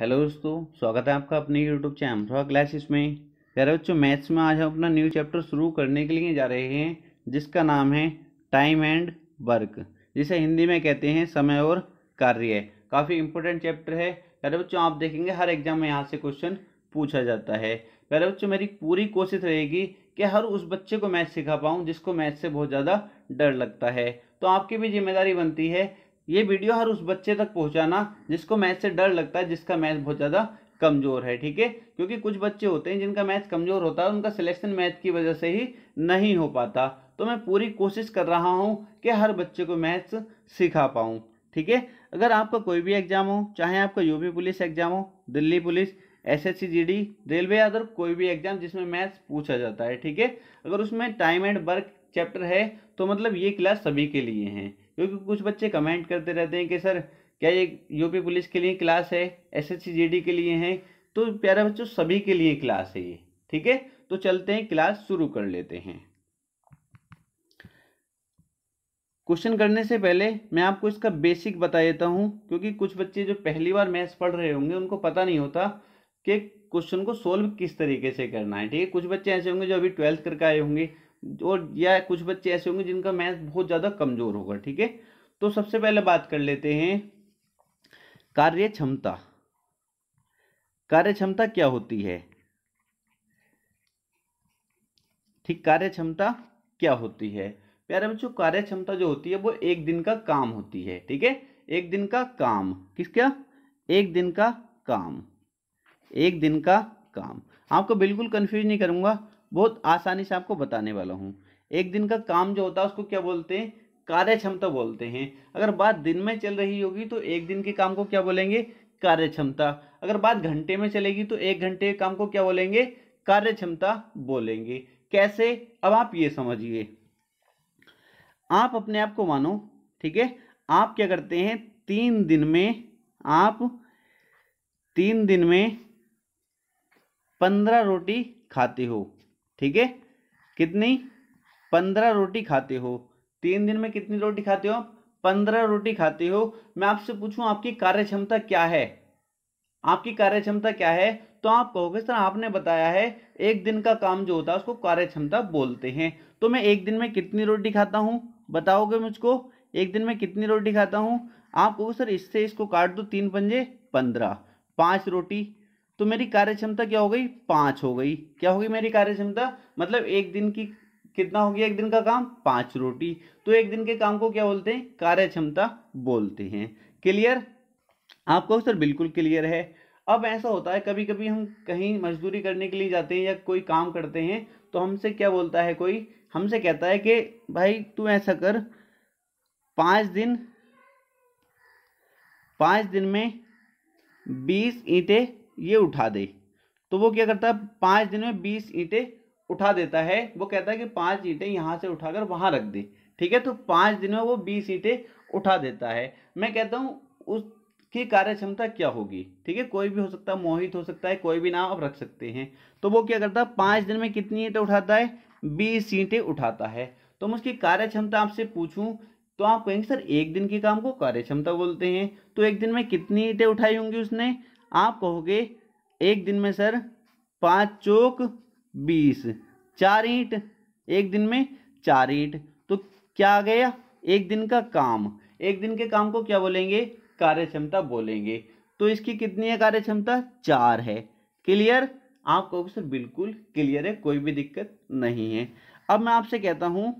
hello दोस्तों स्वागत है आपका अपने यूट्यूब चैनल थोड़ा क्लासेस में प्यारे बच्चों मैथ्स में आज हम अपना न्यू चैप्टर शुरू करने के लिए जा रहे हैं जिसका नाम है टाइम एंड वर्क जिसे हिंदी में कहते हैं समय और कार्य काफ़ी इंपॉर्टेंट चैप्टर है प्यारे बच्चों आप देखेंगे हर एग्जाम में यहाँ से क्वेश्चन पूछा जाता है प्यारे बच्चों मेरी पूरी कोशिश रहेगी कि हर उस बच्चे को मैथ सिखा पाऊँ जिसको मैथ से बहुत ज़्यादा डर लगता है तो आपकी भी जिम्मेदारी बनती है ये वीडियो हर उस बच्चे तक पहुंचाना जिसको मैथ से डर लगता है जिसका मैथ बहुत ज़्यादा कमज़ोर है ठीक है क्योंकि कुछ बच्चे होते हैं जिनका मैथ कमज़ोर होता है उनका सिलेक्शन मैथ की वजह से ही नहीं हो पाता तो मैं पूरी कोशिश कर रहा हूँ कि हर बच्चे को मैथ्स सिखा पाऊँ ठीक है अगर आपका कोई भी एग्ज़ाम हो चाहे आपका यूपी पुलिस एग्ज़ाम हो Delhi police S S railway other कोई भी एग्ज़ाम जिसमें मैथ्स पूछा जाता है ठीक है अगर उसमें टाइम एंड वर्क चैप्टर है तो मतलब ये क्लास सभी के लिए हैं क्योंकि कुछ बच्चे कमेंट करते रहते हैं कि सर क्या ये यूपी पुलिस के लिए क्लास है एस एस के लिए है तो प्यारा बच्चों सभी के लिए क्लास है ये ठीक है तो चलते हैं क्लास शुरू कर लेते हैं क्वेश्चन करने से पहले मैं आपको इसका बेसिक बता देता हूँ क्योंकि कुछ बच्चे जो पहली बार मैथ्स पढ़ रहे होंगे उनको पता नहीं होता कि क्वेश्चन को सोल्व किस तरीके से करना है ठीक है कुछ बच्चे ऐसे होंगे जो अभी ट्वेल्थ करके आए होंगे और या कुछ बच्चे ऐसे होंगे जिनका मैथ बहुत ज़्यादा कमज़ोर होगा ठीक है तो सबसे पहले बात कर लेते हैं कार्य क्षमता कार्य क्षमता क्या होती है ठीक कार्य क्षमता क्या होती है प्यारे बच्चों कार्य क्षमता जो होती है वो एक दिन का काम होती है ठीक है एक दिन का काम किसका एक दिन का काम एक दिन का काम आपको बिल्कुल कंफ्यूज नहीं करूंगा बहुत आसानी से आपको बताने वाला हूँ एक दिन का काम जो होता है उसको क्या बोलते हैं कार्य क्षमता बोलते हैं अगर बात दिन में चल रही होगी तो एक दिन के काम को क्या बोलेंगे कार्य क्षमता अगर बात घंटे में चलेगी तो एक घंटे के काम को क्या बोलेंगे कार्य क्षमता बोलेंगे कैसे अब आप ये समझिए आप अपने आप को मानो ठीक है आप क्या करते हैं तीन दिन में आप तीन दिन में पंद्रह रोटी खाते हो ठीक है कितनी पंद्रह रोटी खाते हो तीन दिन में कितनी रोटी खाते हो आप पंद्रह रोटी खाते हो मैं आपसे पूछूं आपकी कार्य क्षमता क्या है आपकी कार्य क्षमता क्या है तो आप कहोगे सर आपने बताया है एक दिन का काम जो होता है उसको कार्य क्षमता बोलते हैं तो मैं एक दिन में कितनी रोटी खाता हूँ बताओगे मुझको एक दिन में कितनी रोटी खाता हूँ आप कहोगे सर इससे इसको काट दो तीन पंजे पंद्रह पाँच रोटी तो मेरी कार्य क्षमता क्या हो गई पांच हो गई क्या होगी मेरी कार्य क्षमता मतलब एक दिन की कितना हो गया एक दिन का काम पांच रोटी तो एक दिन के काम को क्या बोलते हैं कार्य क्षमता बोलते हैं क्लियर आपको सर बिल्कुल क्लियर है अब ऐसा होता है कभी कभी हम कहीं मजदूरी करने के लिए जाते हैं या कोई काम करते हैं तो हमसे क्या बोलता है कोई हमसे कहता है कि भाई तू ऐसा कर पाँच दिन पाँच दिन में बीस ईंटें ये उठा दे तो वो क्या करता है पाँच दिन में बीस ईंटें उठा देता है वो कहता है कि पाँच ईंटें यहाँ से उठाकर वहाँ रख दे ठीक है तो पाँच दिन में वो बीस ईंटें उठा देता है मैं कहता हूँ उसकी कार्य क्षमता क्या होगी ठीक है कोई भी हो सकता है मोहित हो सकता है कोई भी नाम आप रख सकते हैं तो वो क्या करता है पाँच दिन में कितनी ईंटें उठाता है बीस ईंटें उठाता है तो मैं उसकी कार्य क्षमता आपसे पूछूँ तो आप कहेंगे सर एक दिन के काम को कार्य क्षमता बोलते हैं तो एक दिन में कितनी ईंटें उठाई होंगी उसने आप कहोगे एक दिन में सर पाँच चौक बीस चार ईंट एक दिन में चार ईंट तो क्या आ गया एक दिन का काम एक दिन के काम को क्या बोलेंगे कार्य क्षमता बोलेंगे तो इसकी कितनी है कार्य क्षमता चार है क्लियर आप कहोगे सर बिल्कुल क्लियर है कोई भी दिक्कत नहीं है अब मैं आपसे कहता हूँ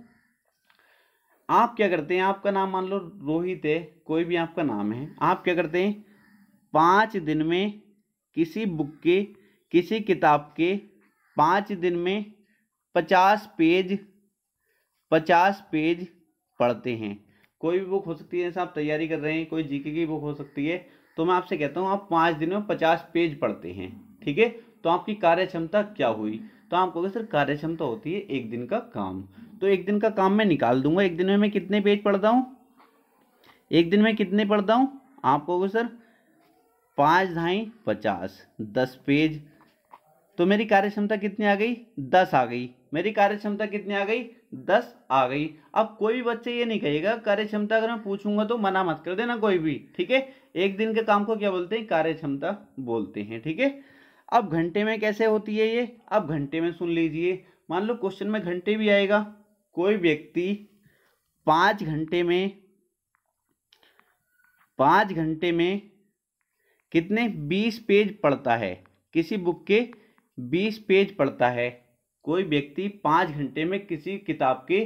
आप क्या करते हैं आपका नाम मान लो रोहित है कोई भी आपका नाम है आप क्या करते हैं पाँच दिन में किसी बुक के किसी किताब के पाँच दिन में पचास पेज पचास पेज पढ़ते हैं कोई भी बुक हो सकती है जैसे आप तैयारी कर रहे हैं कोई जीके की बुक हो सकती है तो मैं आपसे कहता हूँ आप पाँच दिन में पचास पेज पढ़ते हैं ठीक है तो आपकी कार्य क्षमता क्या हुई तो आप कहोगे सर कार्य क्षमता होती है एक दिन का काम तो एक दिन का काम मैं निकाल दूंगा एक दिन में मैं कितने पेज पढ़ता हूँ एक दिन में कितने पढ़ता हूँ आप कहोगे सर पाँच ढाई पचास दस पेज तो मेरी कार्य क्षमता कितनी आ गई दस आ गई मेरी कार्य क्षमता कितनी आ गई दस आ गई अब कोई भी बच्चे ये नहीं कहेगा कार्य क्षमता अगर मैं पूछूंगा तो मना मत कर देना कोई भी ठीक है एक दिन के काम को क्या बोलते हैं कार्य क्षमता बोलते हैं ठीक है अब घंटे में कैसे होती है ये अब घंटे में सुन लीजिए मान लो क्वेश्चन में घंटे भी आएगा कोई व्यक्ति पाँच घंटे में पाँच घंटे में कितने बीस पेज पढ़ता है किसी बुक के बीस पेज पढ़ता है कोई व्यक्ति पाँच घंटे में किसी किताब के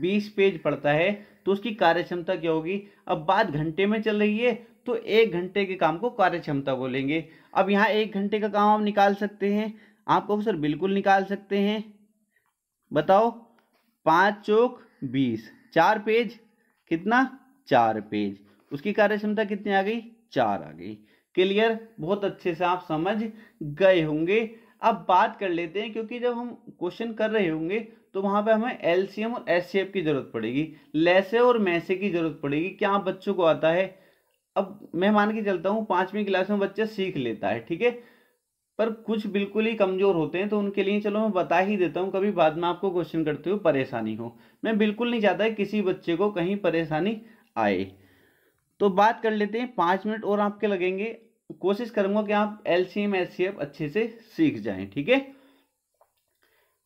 बीस पेज पढ़ता है तो उसकी कार्य क्षमता क्या होगी अब बात घंटे में चल रही है तो एक घंटे के काम को कार्य क्षमता बोलेंगे अब यहाँ एक घंटे का काम आप निकाल सकते हैं आप कहो सर बिल्कुल निकाल सकते हैं बताओ पाँच चौक बीस चार पेज कितना चार पेज उसकी कार्य क्षमता कितनी आ गई चार आ गई क्लियर बहुत अच्छे से आप समझ गए होंगे अब बात कर लेते हैं क्योंकि जब हम क्वेश्चन कर रहे होंगे तो वहाँ पे हमें एलसीएम और एस की ज़रूरत पड़ेगी लेसे और मैसे की ज़रूरत पड़ेगी क्या बच्चों को आता है अब मैं मान के चलता हूँ पाँचवीं क्लास में बच्चा सीख लेता है ठीक है पर कुछ बिल्कुल ही कमज़ोर होते हैं तो उनके लिए चलो मैं बता ही देता हूँ कभी बाद में आपको क्वेश्चन करते हुए परेशानी हो मैं बिल्कुल नहीं चाहता किसी बच्चे को कहीं परेशानी आए तो बात कर लेते हैं पाँच मिनट और आपके लगेंगे कोशिश करूंगा कि आप एल सी एम अच्छे से सीख जाएं ठीक है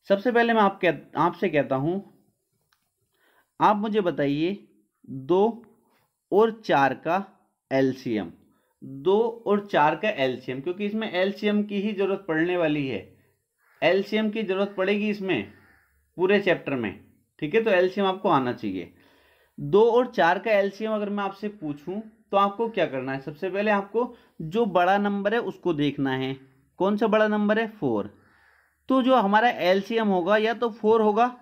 सबसे पहले मैं आप कह आपसे कहता हूं आप मुझे बताइए दो और चार का एलसीएम दो और चार का एलसीएम क्योंकि इसमें एलसीएम की ही जरूरत पड़ने वाली है एलसीएम की जरूरत पड़ेगी इसमें पूरे चैप्टर में ठीक है तो एलसीएम आपको आना चाहिए दो और चार का एलसीएम अगर मैं आपसे पूछूं तो आपको क्या करना है सबसे पहले आपको जो बड़ा नंबर है उसको देखना है कौन सा बड़ा नंबर है फोर तो जो हमारा एल होगा या तो फोर होगा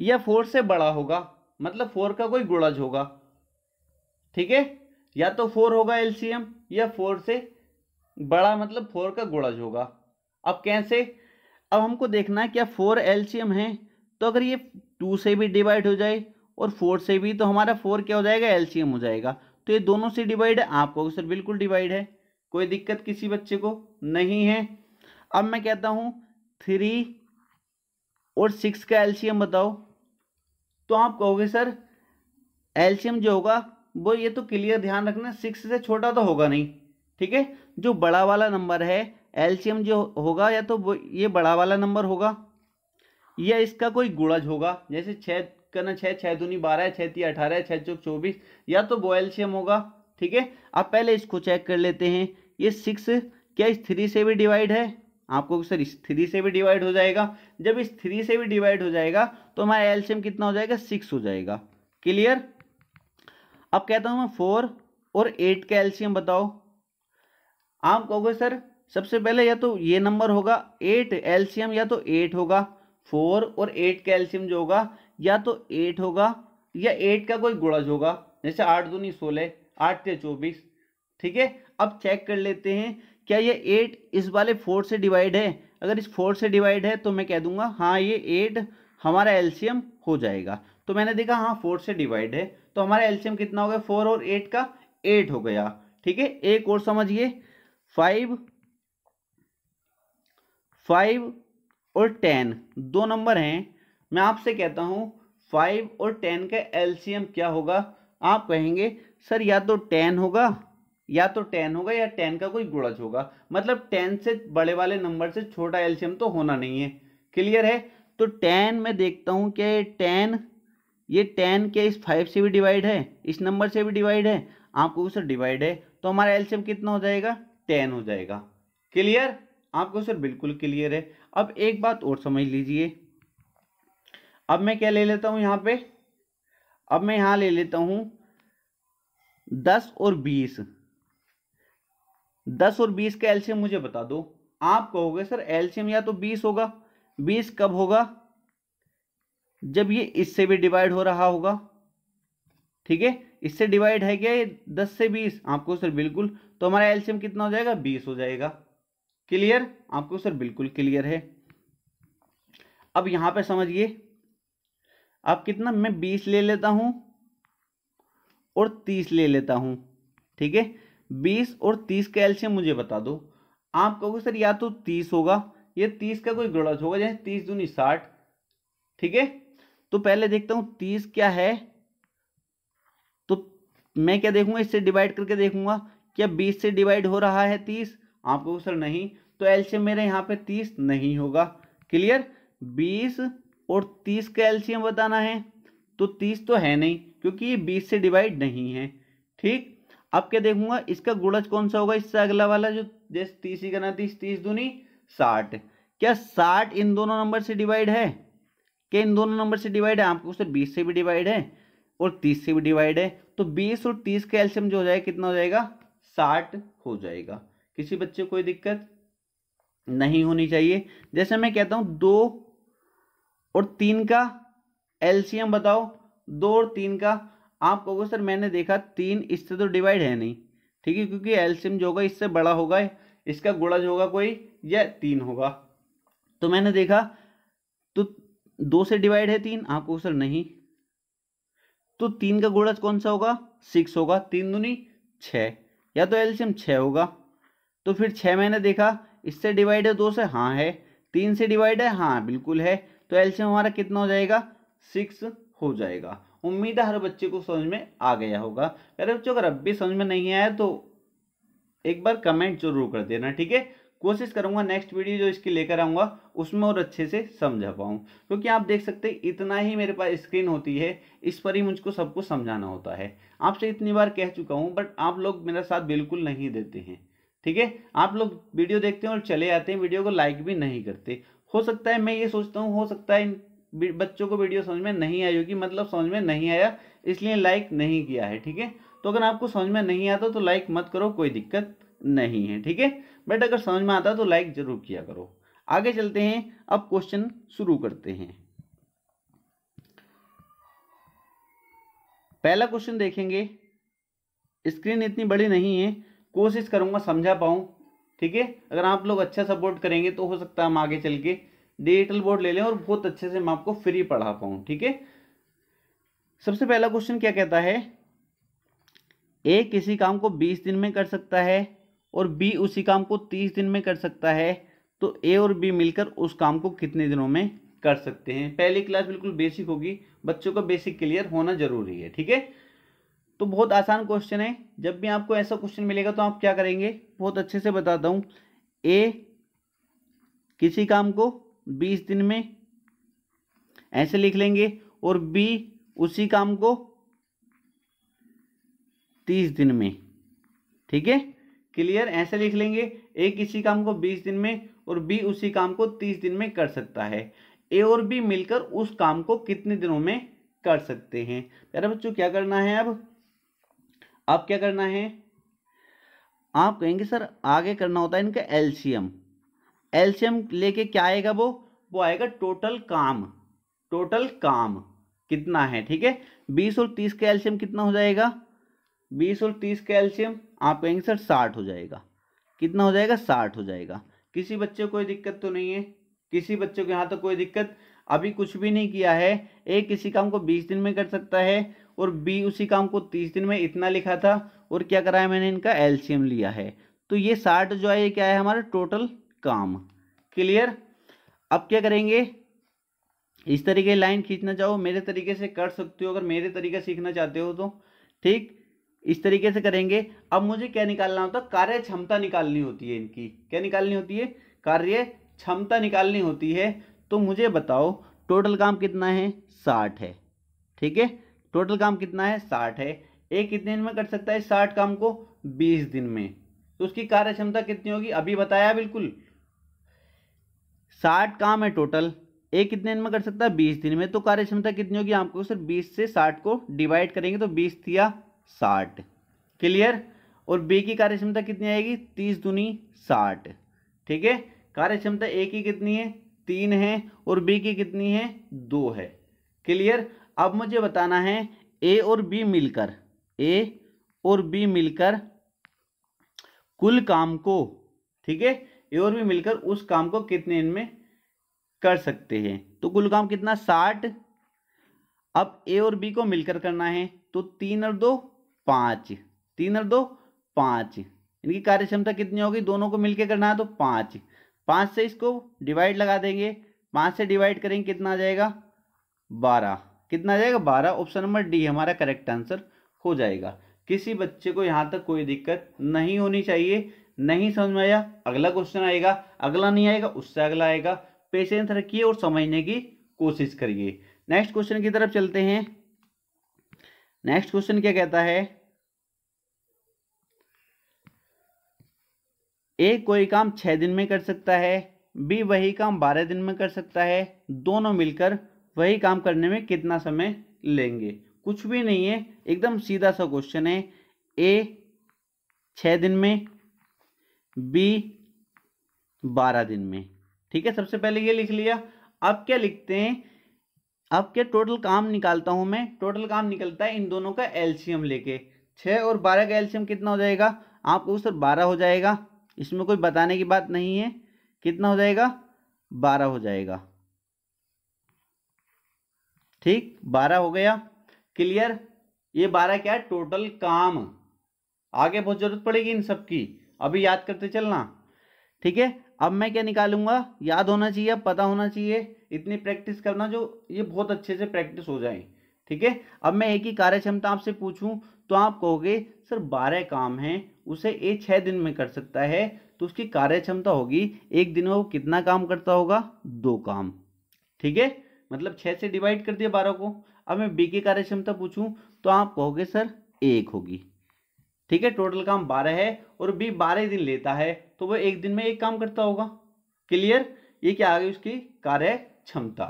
या फोर से बड़ा होगा मतलब फोर का कोई गुड़ज होगा ठीक है या तो फोर होगा एल या फोर से बड़ा मतलब फोर का गुड़ज होगा अब कैसे अब हमको देखना है क्या फोर एल है तो अगर ये टू से भी डिवाइड हो जाए और फोर से भी तो हमारा फोर क्या हो जाएगा एलसीएम हो जाएगा तो ये दोनों से डिवाइड है आपको सर बिल्कुल डिवाइड है कोई दिक्कत किसी बच्चे को नहीं है अब मैं कहता हूँ थ्री और सिक्स का एलसीएम बताओ तो आप कहोगे सर एलसीएम जो होगा वो ये तो क्लियर ध्यान रखना सिक्स से छोटा तो होगा नहीं ठीक है जो बड़ा वाला नंबर है एलसीएम जो होगा या तो ये बड़ा वाला नंबर होगा या इसका कोई गुणज होगा जैसे छः करना छः छः दूनी बारह छः ती अठारह छः चौक चौबीस या तो बोएल्शियम होगा ठीक है अब पहले इसको चेक कर लेते हैं ये सिक्स क्या इस थ्री से भी डिवाइड है आपको सर इस थ्री से भी डिवाइड हो जाएगा जब इस थ्री से भी डिवाइड हो जाएगा तो हमारा एल्शियम कितना हो जाएगा सिक्स हो जाएगा क्लियर अब कहता हूँ मैं फोर और एट का एल्शियम बताओ आप कहोगे सर सबसे पहले या तो ये नंबर होगा एट एल्शियम या तो एट होगा फोर और एट का एल्शियम जो होगा या तो एट होगा या एट का कोई गुड़ज होगा जैसे आठ दूनी सोलह आठ या चौबीस ठीक है अब चेक कर लेते हैं क्या ये एट इस वाले फोर से डिवाइड है अगर इस फोर से डिवाइड है तो मैं कह दूंगा हाँ ये एट हमारा एल्शियम हो जाएगा तो मैंने देखा हाँ फोर से डिवाइड है तो हमारा एल्शियम कितना हो गया फोर और एट का एट हो गया ठीक है एक और समझिए फाइव फाइव और टेन दो नंबर हैं मैं आपसे कहता हूँ फाइव और टेन का एलसीएम क्या होगा आप कहेंगे सर या तो टेन होगा या तो टेन होगा या टेन का कोई गुड़ज होगा मतलब टेन से बड़े वाले नंबर से छोटा एलसीएम तो होना नहीं है क्लियर है तो टेन मैं देखता हूँ कि टेन ये टेन क्या इस फाइव से भी डिवाइड है इस नंबर से भी डिवाइड है आपको सर डिवाइड है तो हमारा एलसीएम कितना हो जाएगा टेन हो जाएगा क्लियर आपको सर बिल्कुल क्लियर है अब एक बात और समझ लीजिए अब मैं क्या ले लेता हूँ यहाँ पे अब मैं यहाँ ले लेता हूँ दस और बीस दस और बीस का एल्शियम मुझे बता दो आप कहोगे सर एल्शियम या तो बीस होगा बीस कब होगा जब ये इससे भी डिवाइड हो रहा होगा ठीक है इससे डिवाइड है क्या ये दस से बीस आपको सर बिल्कुल तो हमारा एल्शियम कितना हो जाएगा बीस हो जाएगा क्लियर आपको सर बिल्कुल क्लियर है अब यहां पे समझिए आप कितना मैं बीस ले लेता हूँ और तीस ले लेता हूँ ठीक है बीस और तीस का एल्शियम मुझे बता दो आप कहोगे सर या तो तीस होगा या तीस का कोई गड़ज होगा जैसे तीस दूनी साठ ठीक है तो पहले देखता हूँ तीस क्या है तो मैं क्या देखूंगा इससे डिवाइड करके देखूंगा क्या बीस से डिवाइड हो रहा है तीस आपको सर नहीं तो एल्शियम मेरे यहाँ पे तीस नहीं होगा क्लियर बीस और तीस का एल्शियम बताना है तो तीस तो है नहीं क्योंकि ये बीस से डिवाइड नहीं है ठीक अब क्या देखूंगा इसका गुड़ज कौन सा होगा इससे अगला वाला जो जैसे तीस ही करना तीस तीस दूनी साठ क्या साठ इन दोनों नंबर से डिवाइड है क्या इन दोनों नंबर से डिवाइड है आपको उससे बीस से भी डिवाइड है और तीस से भी डिवाइड है तो बीस और तीस का एल्शियम जो हो जाएगा कितना हो जाएगा साठ हो जाएगा किसी बच्चे कोई दिक्कत नहीं होनी चाहिए जैसे मैं कहता हूँ दो और तीन का एलसीएम बताओ दो और तीन का आप कहोगे सर मैंने देखा तीन इससे तो डिवाइड है नहीं ठीक है क्योंकि एलसीएम जो होगा इससे बड़ा होगा इसका गुड़ा जो होगा कोई या तीन होगा तो मैंने देखा तो दो से डिवाइड है तीन आपको सर नहीं तो तीन का गुड़ा कौन सा होगा सिक्स होगा तीन दूनी छः या तो एल्शियम छः होगा तो फिर छः मैंने देखा इससे डिवाइड है दो से हाँ है तीन से डिवाइड है हाँ बिल्कुल है तो एल्शियम हमारा कितना हो जाएगा सिक्स हो जाएगा उम्मीद है हर बच्चे को समझ में आ गया होगा अरे बच्चों अगर अब भी समझ में नहीं आया तो एक बार कमेंट जरूर कर देना ठीक है कोशिश करूंगा नेक्स्ट वीडियो जो इसकी लेकर आऊंगा उसमें और अच्छे से समझा पाऊँ क्योंकि आप देख सकते हैं इतना ही मेरे पास स्क्रीन होती है इस पर ही मुझको सबको समझाना होता है आपसे इतनी बार कह चुका हूँ बट आप लोग मेरा साथ बिल्कुल नहीं देते हैं ठीक है आप लोग वीडियो देखते हैं और चले आते हैं वीडियो को लाइक भी नहीं करते हो सकता है मैं ये सोचता हूँ हो सकता है बच्चों को वीडियो समझ में नहीं आई होगी मतलब समझ में नहीं आया इसलिए लाइक नहीं किया है ठीक है तो अगर आपको समझ में नहीं आता तो लाइक मत करो कोई दिक्कत नहीं है ठीक है बट अगर समझ में आता तो लाइक जरूर किया करो आगे चलते हैं अब क्वेश्चन शुरू करते हैं पहला क्वेश्चन देखेंगे स्क्रीन इतनी बड़ी नहीं है कोशिश करूंगा समझा पाऊं ठीक है अगर आप लोग अच्छा सपोर्ट करेंगे तो हो सकता है हम आगे चल के डिजिटल बोर्ड ले लें और बहुत अच्छे से मैं आपको फ्री पढ़ा पाऊँ ठीक है सबसे पहला क्वेश्चन क्या कहता है ए किसी काम को बीस दिन में कर सकता है और बी उसी काम को तीस दिन में कर सकता है तो ए और बी मिलकर उस काम को कितने दिनों में कर सकते हैं पहली क्लास बिल्कुल बेसिक होगी बच्चों का बेसिक क्लियर होना जरूरी है ठीक है तो बहुत आसान क्वेश्चन है जब भी आपको ऐसा क्वेश्चन मिलेगा तो आप क्या करेंगे बहुत अच्छे से बताता हूँ ए किसी काम को बीस दिन में ऐसे लिख लेंगे और बी उसी काम को तीस दिन में ठीक है क्लियर ऐसे लिख लेंगे ए किसी काम को बीस दिन में और बी उसी काम को तीस दिन में कर सकता है ए और बी मिलकर उस काम को कितने दिनों में कर सकते हैं यार बच्चों क्या करना है अब अब क्या करना है आप कहेंगे सर आगे करना होता है इनका एलसीएम एलसीएम लेके क्या आएगा वो वो आएगा टोटल काम टोटल काम कितना है ठीक है बीस और तीस का एल्शियम कितना हो जाएगा बीस और तीस का एल्शियम आप कहेंगे सर साठ हो जाएगा कितना हो जाएगा साठ हो जाएगा किसी बच्चे को कोई दिक्कत तो नहीं है किसी बच्चे के यहाँ तो कोई दिक्कत अभी कुछ भी नहीं किया है एक किसी काम को बीस दिन में कर सकता है और बी उसी काम को तीस दिन में इतना लिखा था और क्या कराया मैंने इनका एलसीएम लिया है तो ये साठ जो है ये क्या है हमारा टोटल काम क्लियर अब क्या करेंगे इस तरीके लाइन खींचना चाहो मेरे तरीके से कर सकते हो अगर मेरे तरीके सीखना चाहते हो तो ठीक इस तरीके से करेंगे अब मुझे क्या निकालना होता है कार्य क्षमता निकालनी होती है इनकी क्या निकालनी होती है कार्य क्षमता निकालनी होती है तो मुझे बताओ टोटल काम कितना है साठ है ठीक है टोटल काम कितना है साठ है एक कितने दिन में कर सकता है साठ काम को बीस दिन में तो उसकी कार्य क्षमता कितनी होगी अभी बताया बिल्कुल साठ काम है टोटल एक कितने दिन में कर सकता है बीस दिन में तो कार्य क्षमता कितनी होगी आपको सर बीस से साठ को डिवाइड करेंगे तो बीस या साठ क्लियर और बी की कार्यक्षमता कितनी आएगी तीस दुनी साठ ठीक है कार्यक्षमता ए की कितनी है तीन है और बी की कितनी है दो है क्लियर अब मुझे बताना है ए और बी मिलकर ए और बी मिलकर कुल काम को ठीक है ए और बी मिलकर उस काम को कितने दिन में कर सकते हैं तो कुल काम कितना साठ अब ए और बी को मिलकर करना है तो तीन और दो पाँच तीन और दो पाँच इनकी कार्य क्षमता कितनी होगी दोनों को मिलकर करना है तो पाँच पाँच से इसको डिवाइड लगा देंगे पाँच से डिवाइड करेंगे कितना आ जाएगा बारह कितना जाएगा बारह ऑप्शन नंबर डी हमारा करेक्ट आंसर हो जाएगा किसी बच्चे को यहाँ तक कोई दिक्कत नहीं होनी चाहिए नहीं समझ में आया अगला क्वेश्चन आएगा अगला नहीं आएगा उससे अगला आएगा पेशेंस रखिए और समझने की कोशिश करिए नेक्स्ट क्वेश्चन की तरफ चलते हैं नेक्स्ट क्वेश्चन क्या कहता है ए कोई काम छः दिन में कर सकता है बी वही काम बारह दिन में कर सकता है दोनों मिलकर वही काम करने में कितना समय लेंगे कुछ भी नहीं है एकदम सीधा सा क्वेश्चन है ए छः दिन में बी बारह दिन में ठीक है सबसे पहले ये लिख लिया अब क्या लिखते हैं अब क्या टोटल काम निकालता हूँ मैं टोटल काम निकलता है इन दोनों का एल्शियम लेके छः और बारह का एल्शियम कितना हो जाएगा आपको सर बारह हो जाएगा इसमें कोई बताने की बात नहीं है कितना हो जाएगा बारह हो जाएगा ठीक बारह हो गया क्लियर ये बारह क्या है टोटल काम आगे बहुत जरूरत पड़ेगी इन सब की अभी याद करते चलना ठीक है अब मैं क्या निकालूंगा याद होना चाहिए पता होना चाहिए इतनी प्रैक्टिस करना जो ये बहुत अच्छे से प्रैक्टिस हो जाए ठीक है अब मैं एक ही कार्य क्षमता आपसे पूछूं तो आप कहोगे सर बारह काम हैं उसे ये छः दिन में कर सकता है तो उसकी कार्य क्षमता होगी एक दिन में वो कितना काम करता होगा दो काम ठीक है मतलब छः से डिवाइड कर दिया बारह को अब मैं बी की कार्य क्षमता तो आप कहोगे सर एक होगी ठीक है टोटल काम बारह है और बी बारह दिन लेता है तो वो एक दिन में एक काम करता होगा क्लियर ये क्या आ गई उसकी कार्य क्षमता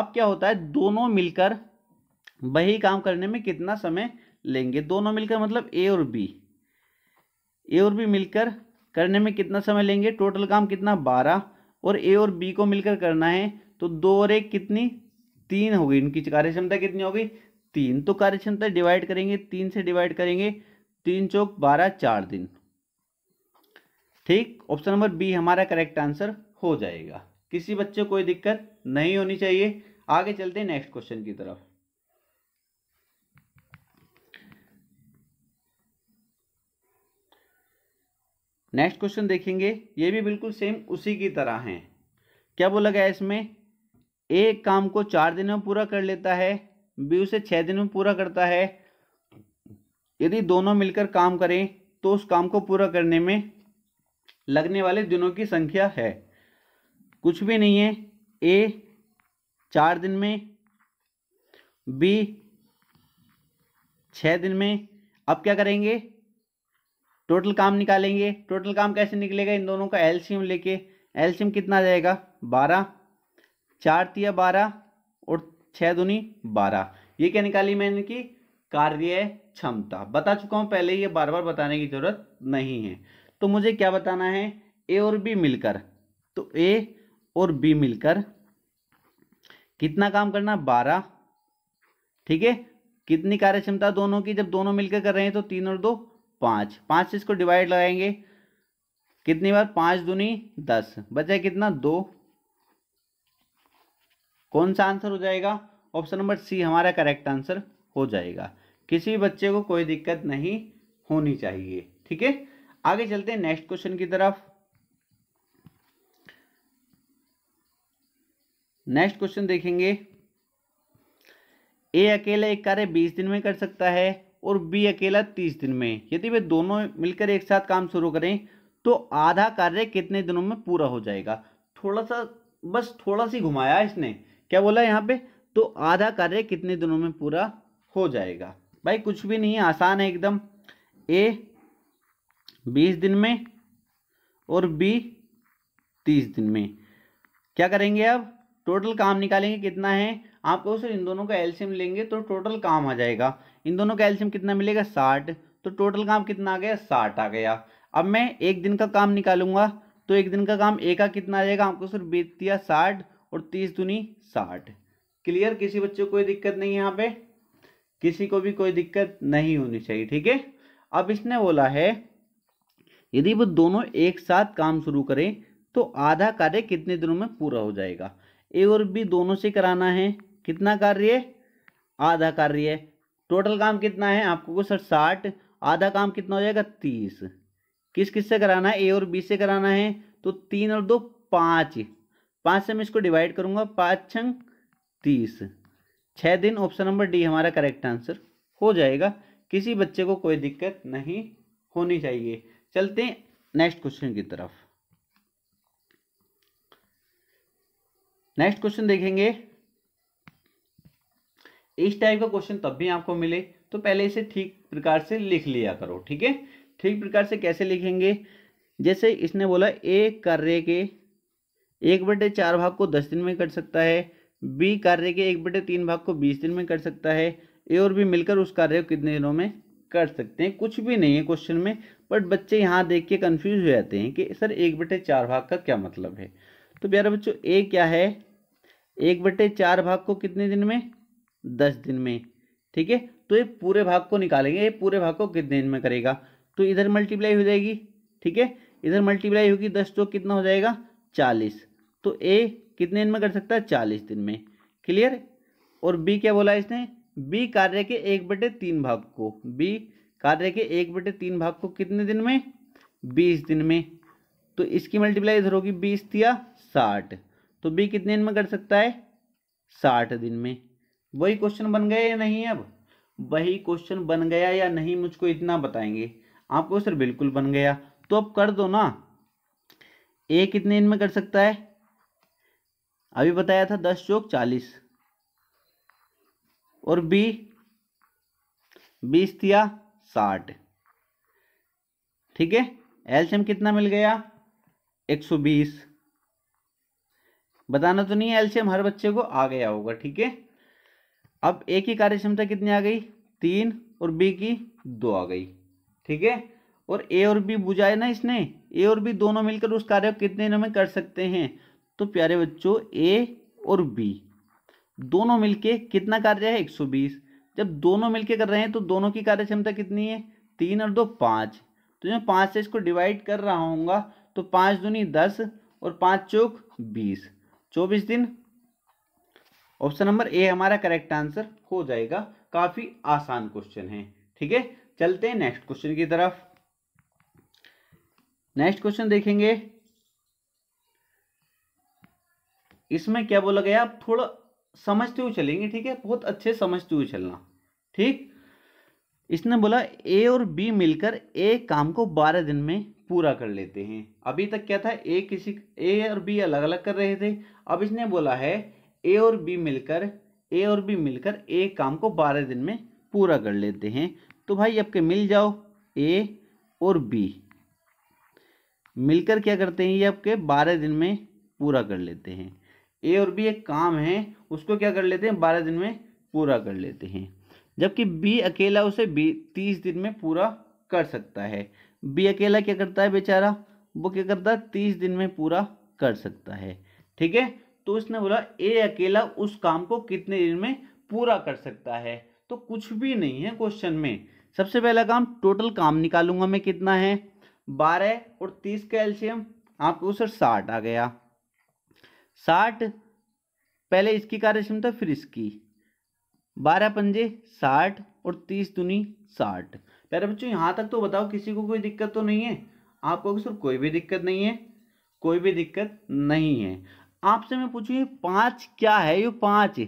अब क्या होता है दोनों मिलकर वही काम करने में कितना समय लेंगे दोनों मिलकर मतलब ए और बी ए और बी मिलकर करने में कितना समय लेंगे टोटल काम कितना बारह और ए और बी को मिलकर करना है तो दो और एक कितनी तीन होगी इनकी कार्यक्षमता कितनी होगी तीन तो कार्यक्षमता डिवाइड करेंगे तीन से डिवाइड करेंगे तीन चौक बारह चार दिन ठीक ऑप्शन नंबर बी हमारा करेक्ट आंसर हो जाएगा किसी बच्चे कोई दिक्कत नहीं होनी चाहिए आगे चलते हैं नेक्स्ट क्वेश्चन की तरफ नेक्स्ट क्वेश्चन देखेंगे ये भी बिल्कुल सेम उसी की तरह है क्या बोला गया इसमें ए काम को चार दिन में पूरा कर लेता है बी उसे छः दिन में पूरा करता है यदि दोनों मिलकर काम करें तो उस काम को पूरा करने में लगने वाले दिनों की संख्या है कुछ भी नहीं है ए चार दिन में बी छः दिन में अब क्या करेंगे टोटल काम निकालेंगे टोटल काम कैसे निकलेगा इन दोनों का एल्शियम लेके एल्शियम कितना जाएगा बारह चार तिया बारह और छः दुनी बारह ये क्या निकाली मैंने कि कार्य क्षमता बता चुका हूँ पहले ये बार बार बताने की ज़रूरत नहीं है तो मुझे क्या बताना है ए और बी मिलकर तो ए और बी मिलकर कितना काम करना बारह ठीक है कितनी कार्य क्षमता दोनों की जब दोनों मिलकर कर रहे हैं तो तीन और दो पाँच पाँच से इसको डिवाइड लगाएंगे कितनी बार पाँच दुनी दस बचा कितना दो कौन सा आंसर हो जाएगा ऑप्शन नंबर सी हमारा करेक्ट आंसर हो जाएगा किसी बच्चे को कोई दिक्कत नहीं होनी चाहिए ठीक है आगे चलते हैं नेक्स्ट क्वेश्चन की तरफ नेक्स्ट क्वेश्चन देखेंगे ए अकेला एक कार्य बीस दिन में कर सकता है और बी अकेला तीस दिन में यदि वे दोनों मिलकर एक साथ काम शुरू करें तो आधा कार्य कितने दिनों में पूरा हो जाएगा थोड़ा सा बस थोड़ा सी घुमाया इसने क्या बोला यहाँ पे तो आधा कार्य कितने दिनों में पूरा हो जाएगा भाई कुछ भी नहीं आसान है एकदम ए बीस दिन में और बी तीस दिन में क्या करेंगे अब टोटल काम निकालेंगे कितना है आपको सर इन दोनों का एल्शियम लेंगे तो टोटल काम आ जाएगा इन दोनों का एल्शियम कितना मिलेगा साठ तो टोटल काम कितना आ गया साठ आ गया अब मैं एक दिन का काम निकालूंगा तो एक दिन का काम ए का कितना आ जाएगा आपको सर बेतिया साठ और तीस दूनी साठ क्लियर किसी बच्चे को कोई दिक्कत नहीं है यहाँ पे किसी को भी कोई दिक्कत नहीं होनी चाहिए ठीक है अब इसने बोला है यदि वो दोनों एक साथ काम शुरू करें तो आधा कार्य कितने दिनों में पूरा हो जाएगा ए और बी दोनों से कराना है कितना कार्य है आधा कार्य है टोटल काम कितना है आपको को सर साठ आधा काम कितना हो जाएगा तीस किस किस से कराना है ए और बी से कराना है तो तीन और दो पाँच पाँच से मैं इसको डिवाइड करूंगा पाँच छंग तीस छः दिन ऑप्शन नंबर डी हमारा करेक्ट आंसर हो जाएगा किसी बच्चे को कोई दिक्कत नहीं होनी चाहिए चलते हैं नेक्स्ट क्वेश्चन की तरफ नेक्स्ट क्वेश्चन देखेंगे इस टाइप का क्वेश्चन तब भी आपको मिले तो पहले इसे ठीक प्रकार से लिख लिया करो ठीक है ठीक प्रकार से कैसे लिखेंगे जैसे इसने बोला ए कार्य के एक बटे चार भाग को दस दिन में कर सकता है बी कार्य के एक बटे तीन भाग को बीस दिन में कर सकता है ए और बी मिलकर उस कार्य को कितने दिनों में कर सकते हैं कुछ भी नहीं है क्वेश्चन में बट बच्चे यहाँ देख के कन्फ्यूज हो जाते हैं कि सर एक बटे चार भाग का क्या मतलब है तो प्यारे बच्चों ए क्या है एक बटे चार भाग को कितने दिन में दस दिन में ठीक है तो ये पूरे भाग को निकालेंगे ये पूरे भाग को कितने दिन में करेगा तो इधर मल्टीप्लाई हो जाएगी ठीक है इधर मल्टीप्लाई होगी दस तो कितना हो जाएगा चालीस तो ए कितने दिन में कर सकता है चालीस दिन में क्लियर और बी क्या बोला इसने बी कार्य के एक बटे तीन भाग को बी कार्य के एक बटे तीन भाग को कितने दिन में बीस दिन में तो इसकी मल्टीप्लाई इधर होगी बीस दिया साठ तो बी कितने दिन में कर सकता है साठ दिन में वही क्वेश्चन बन गया या नहीं अब वही क्वेश्चन बन गया या नहीं मुझको इतना बताएंगे आपको सर बिल्कुल बन गया तो अब कर दो ना ए कितने दिन में कर सकता है अभी बताया था दस चौक चालीस और बी बीस दिया साठ ठीक है एल्शियम कितना मिल गया एक सौ बीस बताना तो नहीं है एल्शियम हर बच्चे को आ गया होगा ठीक है अब ए की कार्य क्षमता कितनी आ गई तीन और बी की दो आ गई ठीक है और ए और बी बुझाए ना इसने ए और बी दोनों मिलकर उस कार्य को कितने दिनों में कर सकते हैं तो प्यारे बच्चों ए और बी दोनों मिलके कितना कार्य है 120 जब दोनों मिलके कर रहे हैं तो दोनों की कार्य क्षमता कितनी है तीन और दो पाँच तो जब पाँच से इसको डिवाइड कर रहा होगा तो पाँच दूनी दस और पाँच चौक बीस चौबीस दिन ऑप्शन नंबर ए हमारा करेक्ट आंसर हो जाएगा काफ़ी आसान क्वेश्चन है ठीक है चलते हैं नेक्स्ट क्वेश्चन की तरफ नेक्स्ट क्वेश्चन देखेंगे इसमें क्या बोला गया आप थोड़ा समझते हुए चलेंगे ठीक है बहुत अच्छे समझते हुए चलना ठीक इसने बोला ए और बी मिलकर ए काम को बारह दिन में पूरा कर लेते हैं अभी तक क्या था ए किसी ए और बी अलग अलग कर रहे थे अब इसने बोला है ए और बी मिलकर ए और बी मिलकर ए काम को बारह दिन में पूरा कर लेते हैं तो भाई आपके मिल जाओ ए और बी मिलकर क्या करते हैं ये आपके बारह दिन में पूरा कर लेते हैं ए और बी एक काम है उसको क्या कर लेते हैं बारह दिन में पूरा कर लेते हैं जबकि बी अकेला उसे बी तीस दिन में पूरा कर सकता है बी अकेला क्या करता है बेचारा वो क्या करता है तीस दिन में पूरा कर सकता है ठीक है तो उसने बोला ए अकेला उस काम को कितने दिन में पूरा कर सकता है तो कुछ भी नहीं है क्वेश्चन में सबसे पहला काम टोटल काम निकालूंगा मैं कितना है बारह और तीस का एल्शियम आपको सर साठ आ गया साठ पहले इसकी कार्य क्षमता फिर इसकी बारह पंजे साठ और तीस दुनी साठ प्यारे बच्चों यहाँ तक तो बताओ किसी को कोई दिक्कत तो नहीं है आपको सर कोई भी दिक्कत नहीं है कोई भी दिक्कत नहीं है आपसे मैं पूछूँ ये पाँच क्या है ये पाँच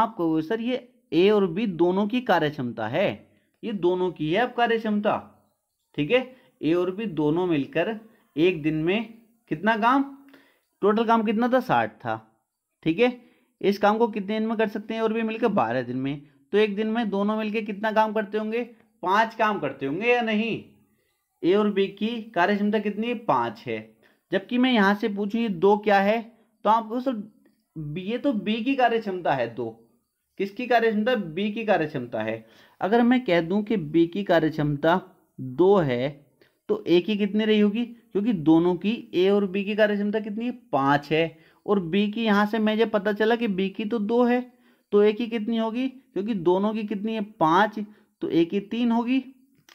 आप कहोगे सर ये ए और बी दोनों की कार्य क्षमता है ये दोनों की है अब कार्य क्षमता ठीक है ए और बी दोनों मिलकर एक दिन में कितना काम टोटल काम कितना था साठ था ठीक है इस काम को कितने दिन में कर सकते हैं और भी मिलकर बारह दिन में तो एक दिन में दोनों मिलकर कितना काम करते होंगे पाँच काम करते होंगे या नहीं ए और बी की कार्य क्षमता कितनी है पाँच है जबकि मैं यहाँ से पूछूँ ये दो क्या है तो आपको सर ये तो बी की कार्य क्षमता है दो किसकी कार्य क्षमता बी की कार्य क्षमता है अगर मैं कह दूं कि बी की कार्य क्षमता दो है तो ए की कितनी रही होगी क्योंकि दोनों की ए और बी की कार्य क्षमता कितनी है पाँच है और बी की यहाँ से मुझे पता चला कि बी की तो दो है तो ए की कितनी होगी क्योंकि दोनों की कितनी है पाँच तो ए की तीन होगी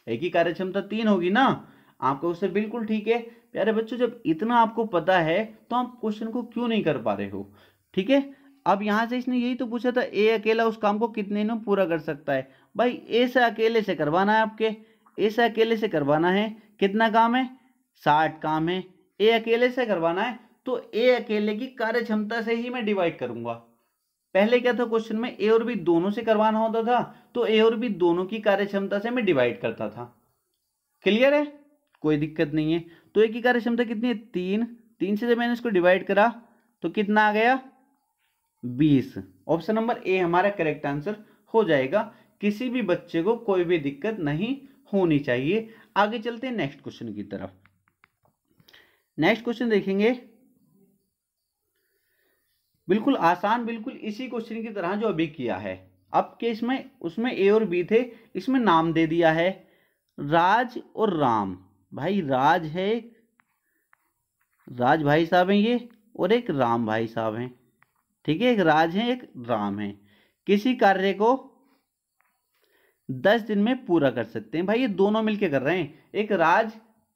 ए की क्षमता तीन होगी ना आपका उससे बिल्कुल ठीक है प्यारे बच्चों जब इतना आपको पता है तो आप क्वेश्चन को क्यों नहीं कर पा रहे हो ठीक है अब यहाँ से इसने यही तो पूछा था ए अकेला उस काम को कितने में पूरा कर सकता है भाई ए से अकेले से करवाना है आपके ए से अकेले से करवाना है कितना काम है साठ काम है ए अकेले से करवाना है तो ए अकेले की कार्य क्षमता से ही मैं डिवाइड करूंगा पहले क्या था क्वेश्चन में ए और बी दोनों से करवाना होता था तो ए और बी दोनों की कार्य क्षमता से मैं डिवाइड करता था क्लियर है कोई दिक्कत नहीं है तो ए की कार्य क्षमता कितनी है तीन तीन से जब मैंने इसको डिवाइड करा तो कितना आ गया बीस ऑप्शन नंबर ए हमारा करेक्ट आंसर हो जाएगा किसी भी बच्चे को कोई भी दिक्कत नहीं होनी चाहिए आगे चलते हैं नेक्स्ट क्वेश्चन की तरफ नेक्स्ट क्वेश्चन देखेंगे बिल्कुल आसान बिल्कुल इसी क्वेश्चन की तरह जो अभी किया है अब के इसमें उसमें ए और बी थे इसमें नाम दे दिया है राज और राम भाई राज है राज भाई साहब हैं ये और एक राम भाई साहब हैं ठीक है एक राज हैं एक राम हैं किसी कार्य को दस दिन में पूरा कर सकते हैं भाई ये दोनों मिलके कर रहे हैं एक राज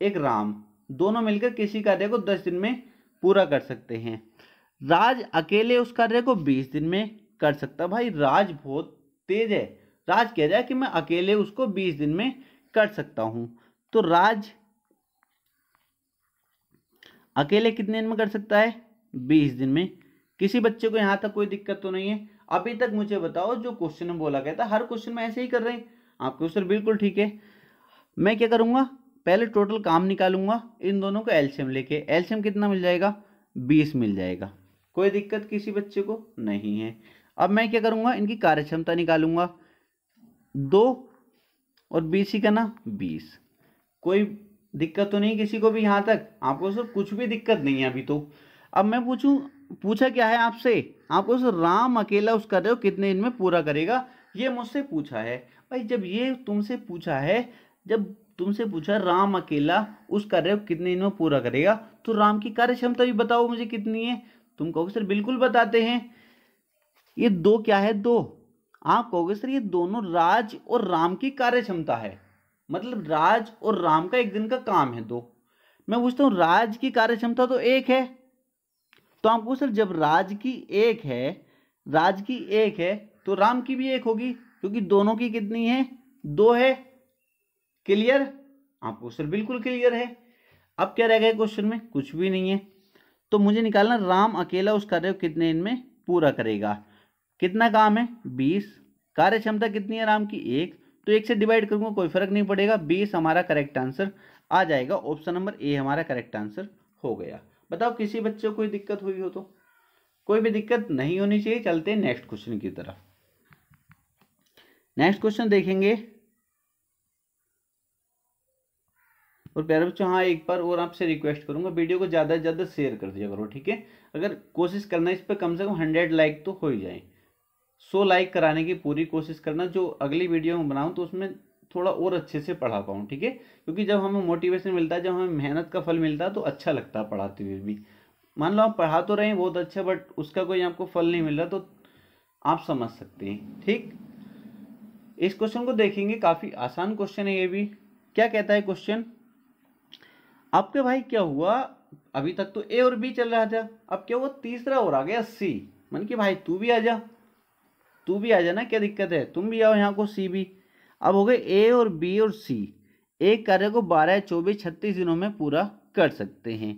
एक राम दोनों मिलकर किसी कार्य को दस दिन में पूरा कर सकते हैं राज अकेले उस कार्य को बीस दिन में कर सकता भाई राज बहुत तेज है राज कह रहा है कि मैं अकेले उसको बीस दिन में कर सकता हूं तो राज अकेले कितने दिन में कर सकता है बीस दिन में किसी बच्चे को यहां तक कोई दिक्कत तो नहीं है अभी तक मुझे बताओ जो क्वेश्चन बोला गया था हर क्वेश्चन में ऐसे ही कर रहे हैं आपके उत्तर बिल्कुल ठीक है मैं क्या करूंगा पहले टोटल काम निकालूंगा इन दोनों को एल्शियम लेके एल्शियम कितना मिल जाएगा बीस मिल जाएगा कोई दिक्कत किसी बच्चे को नहीं है अब मैं क्या करूंगा इनकी कार्यक्षमता निकालूंगा दो और बीस ही का ना बीस कोई दिक्कत तो नहीं किसी को भी यहाँ तक आपको सर कुछ भी दिक्कत नहीं है अभी तो अब मैं पूछू पूछा क्या है आपसे आपको सर राम अकेला उसका रहे हो कितने दिन में पूरा करेगा ये मुझसे पूछा है भाई जब ये तुमसे पूछा है जब तुमसे पूछा राम अकेला उस कार्य को कितने दिन में पूरा करेगा तो राम की कार्य क्षमता भी बताओ मुझे कितनी है तुम कहोगे सर बिल्कुल बताते हैं ये दो क्या है दो आप कहोगे सर ये दोनों राज और राम की कार्य क्षमता है मतलब राज और राम का एक दिन का काम है दो मैं पूछता हूँ राज की कार्य क्षमता तो एक है तो आप कहो सर जब राज की एक है राज की एक है तो राम की भी एक होगी क्योंकि दोनों की कितनी है दो है क्लियर आपको हाँ, सर बिल्कुल क्लियर है अब क्या रह गया क्वेश्चन में कुछ भी नहीं है तो मुझे निकालना राम अकेला उस कार्य को कितने इनमें पूरा करेगा कितना काम है बीस कार्य क्षमता कितनी है राम की एक तो एक से डिवाइड करूंगा कोई फर्क नहीं पड़ेगा बीस हमारा करेक्ट आंसर आ जाएगा ऑप्शन नंबर ए हमारा करेक्ट आंसर हो गया बताओ किसी बच्चे को कोई दिक्कत हुई हो तो कोई भी दिक्कत नहीं होनी चाहिए चलते नेक्स्ट क्वेश्चन की तरफ नेक्स्ट क्वेश्चन देखेंगे और प्यारे बच्चों हाँ एक बार और आपसे रिक्वेस्ट करूँगा वीडियो को ज़्यादा से ज़्यादा शेयर कर दिया करो ठीक है अगर कोशिश करना इस पर कम से कम हंड्रेड लाइक तो हो ही जाए सो लाइक कराने की पूरी कोशिश करना जो अगली वीडियो में बनाऊँ तो उसमें थोड़ा और अच्छे से पढ़ा पाऊँ ठीक है क्योंकि जब हमें मोटिवेशन मिलता है जब हमें मेहनत का फल मिलता है तो अच्छा लगता है पढ़ाते हुए भी मान लो आप पढ़ा तो रहे हैं बहुत अच्छा बट उसका कोई आपको फल नहीं मिल रहा तो आप समझ सकते हैं ठीक इस क्वेश्चन को देखेंगे काफ़ी आसान क्वेश्चन है ये भी क्या कहता है क्वेश्चन आपके भाई क्या हुआ अभी तक तो ए और बी चल रहा था अब क्या हुआ तीसरा और आ गया सी मन की भाई तू भी आ जा तू भी आ जा ना क्या दिक्कत है तुम भी आओ यहाँ को सी भी अब हो गए ए और बी और सी एक कार्य को बारह चौबीस छत्तीस दिनों में पूरा कर सकते हैं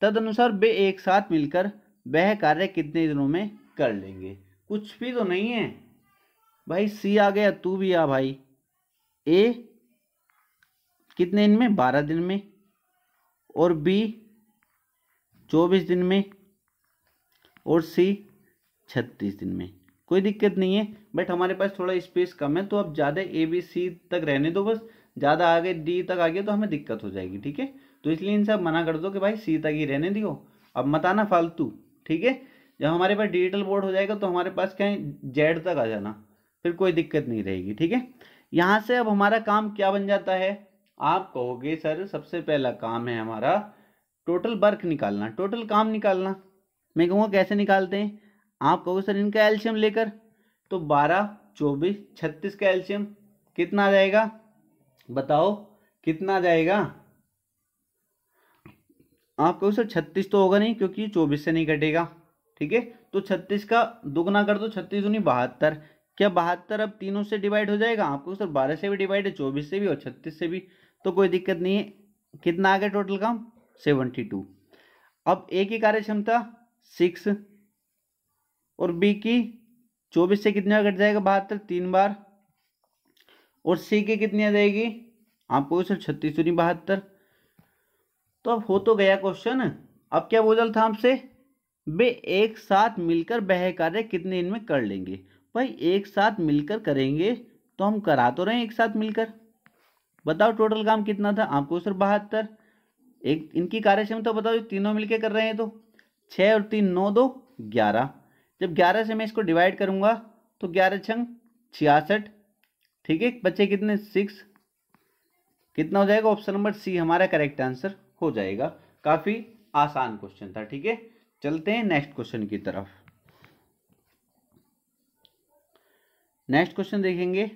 तदनुसार वे एक साथ मिलकर वह कार्य कितने दिनों में कर लेंगे कुछ भी तो नहीं है भाई सी आ गया तू भी आ भाई ए कितने दिन में बारह दिन में और बी चौबीस दिन में और सी छत्तीस दिन में कोई दिक्कत नहीं है बट हमारे पास थोड़ा स्पेस कम है तो आप ज़्यादा ए बी सी तक रहने दो बस ज़्यादा आगे डी तक आ गया तो हमें दिक्कत हो जाएगी ठीक है तो इसलिए इन सब मना कर दो कि भाई सी तक ही रहने दियो अब मत आना फालतू ठीक है जब हमारे पास डिजिटल बोर्ड हो जाएगा तो हमारे पास है जेड तक आ जाना फिर कोई दिक्कत नहीं रहेगी ठीक है यहाँ से अब हमारा काम क्या बन जाता है आप कहोगे सर सबसे पहला काम है हमारा टोटल वर्क निकालना टोटल काम निकालना मैं कहूँगा कैसे निकालते हैं आप कहोगे सर इनका एल्शियम लेकर तो बारह चौबीस छत्तीस का एल्शियम कितना आ जाएगा बताओ कितना जाएगा आप कहो सर छत्तीस तो होगा नहीं क्योंकि चौबीस से नहीं कटेगा ठीक है तो छत्तीस का दुगना कर दो छत्तीस दुनी बहत्तर क्या बहत्तर अब तीनों से डिवाइड हो जाएगा आपको सर बारह से भी डिवाइड है चौबीस से भी और छत्तीस से भी तो कोई दिक्कत नहीं है कितना आ गया टोटल काम सेवेंटी टू अब ए की कार्य क्षमता सिक्स और बी की चौबीस से कितने बार कट जाएगा बहत्तर तीन बार और सी की कितनी आ जाएगी आपको सर छत्तीस दूनी बहत्तर तो अब हो तो गया क्वेश्चन अब क्या बोझल था हमसे वे एक साथ मिलकर बह कार्य कितने इनमें कर लेंगे भाई एक साथ मिलकर करेंगे तो हम करा तो रहे हैं एक साथ मिलकर बताओ टोटल काम कितना था आपको सर बहत्तर एक इनकी कार्यक्षमता बताओ तीनों मिलके कर रहे हैं तो छः और तीन नौ दो ग्यारह जब ग्यारह से मैं इसको डिवाइड करूँगा तो ग्यारह छंग छियासठ ठीक है बच्चे कितने सिक्स कितना हो जाएगा ऑप्शन नंबर सी हमारा करेक्ट आंसर हो जाएगा काफ़ी आसान क्वेश्चन था ठीक है चलते हैं नेक्स्ट क्वेश्चन की तरफ नेक्स्ट क्वेश्चन देखेंगे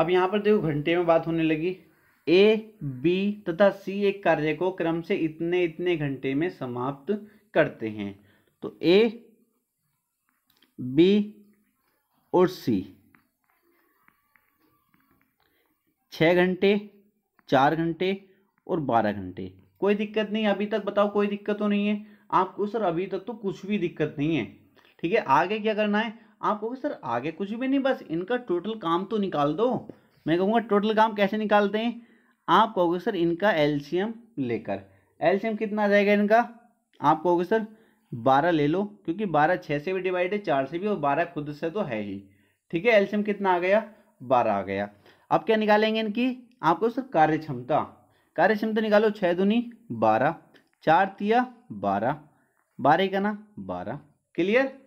अब यहाँ पर देखो घंटे में बात होने लगी ए बी तथा सी एक कार्य को क्रम से इतने इतने घंटे में समाप्त करते हैं तो ए बी और सी छः घंटे चार घंटे और बारह घंटे कोई दिक्कत नहीं अभी तक बताओ कोई दिक्कत तो नहीं है आपको सर अभी तक तो कुछ भी दिक्कत नहीं है ठीक है आगे क्या करना है आप कहोगे सर आगे कुछ भी नहीं बस इनका टोटल काम तो निकाल दो मैं कहूँगा टोटल काम कैसे निकालते हैं आप कहोगे सर इनका एलसीएम लेकर एलसीएम कितना आ जाएगा इनका आप कहोगे सर बारह ले लो क्योंकि बारह छः से भी डिवाइड है चार से भी और बारह खुद से तो है ही ठीक है एलसीएम कितना आ गया बारह आ गया अब क्या निकालेंगे इनकी आप कहो सर कार्य क्षमता कार्य क्षमता निकालो छः दूनी बारह चार तिया बारह बारह का ना बारह क्लियर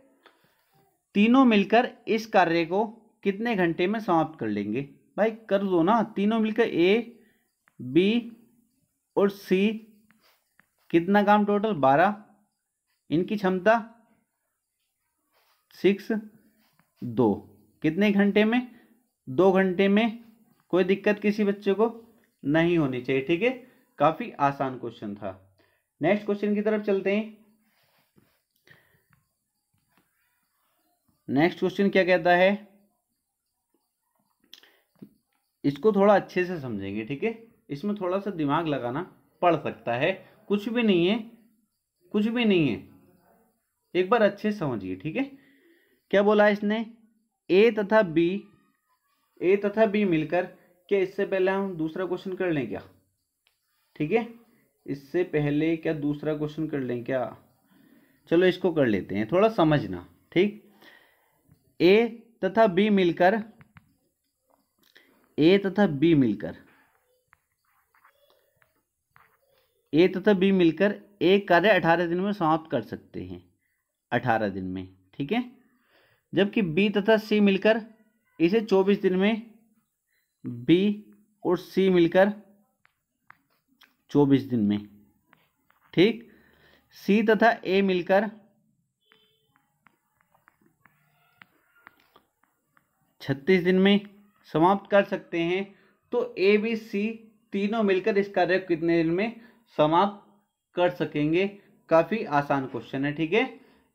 तीनों मिलकर इस कार्य को कितने घंटे में समाप्त कर लेंगे भाई कर दो ना तीनों मिलकर ए बी और सी कितना काम टोटल बारह इनकी क्षमता सिक्स दो कितने घंटे में दो घंटे में कोई दिक्कत किसी बच्चे को नहीं होनी चाहिए ठीक है काफ़ी आसान क्वेश्चन था नेक्स्ट क्वेश्चन की तरफ चलते हैं नेक्स्ट क्वेश्चन क्या कहता है इसको थोड़ा अच्छे से समझेंगे ठीक है इसमें थोड़ा सा दिमाग लगाना पड़ सकता है कुछ भी नहीं है कुछ भी नहीं है एक बार अच्छे से समझिए ठीक है क्या बोला इसने ए तथा बी ए तथा बी मिलकर क्या इससे पहले हम दूसरा क्वेश्चन कर लें क्या ठीक है इससे पहले क्या दूसरा क्वेश्चन कर लें क्या चलो इसको कर लेते हैं थोड़ा समझना ठीक ए तथा बी मिलकर ए तथा बी मिलकर ए तथा बी मिलकर एक कार्य अठारह दिन में समाप्त कर सकते हैं अठारह दिन में ठीक है जबकि बी तथा सी मिलकर इसे चौबीस दिन में बी और सी मिलकर चौबीस दिन में ठीक सी तथा ए मिलकर छत्तीस दिन में समाप्त कर सकते हैं तो ए बी सी तीनों मिलकर इस कार्य को कितने दिन में समाप्त कर सकेंगे काफ़ी आसान क्वेश्चन है ठीक है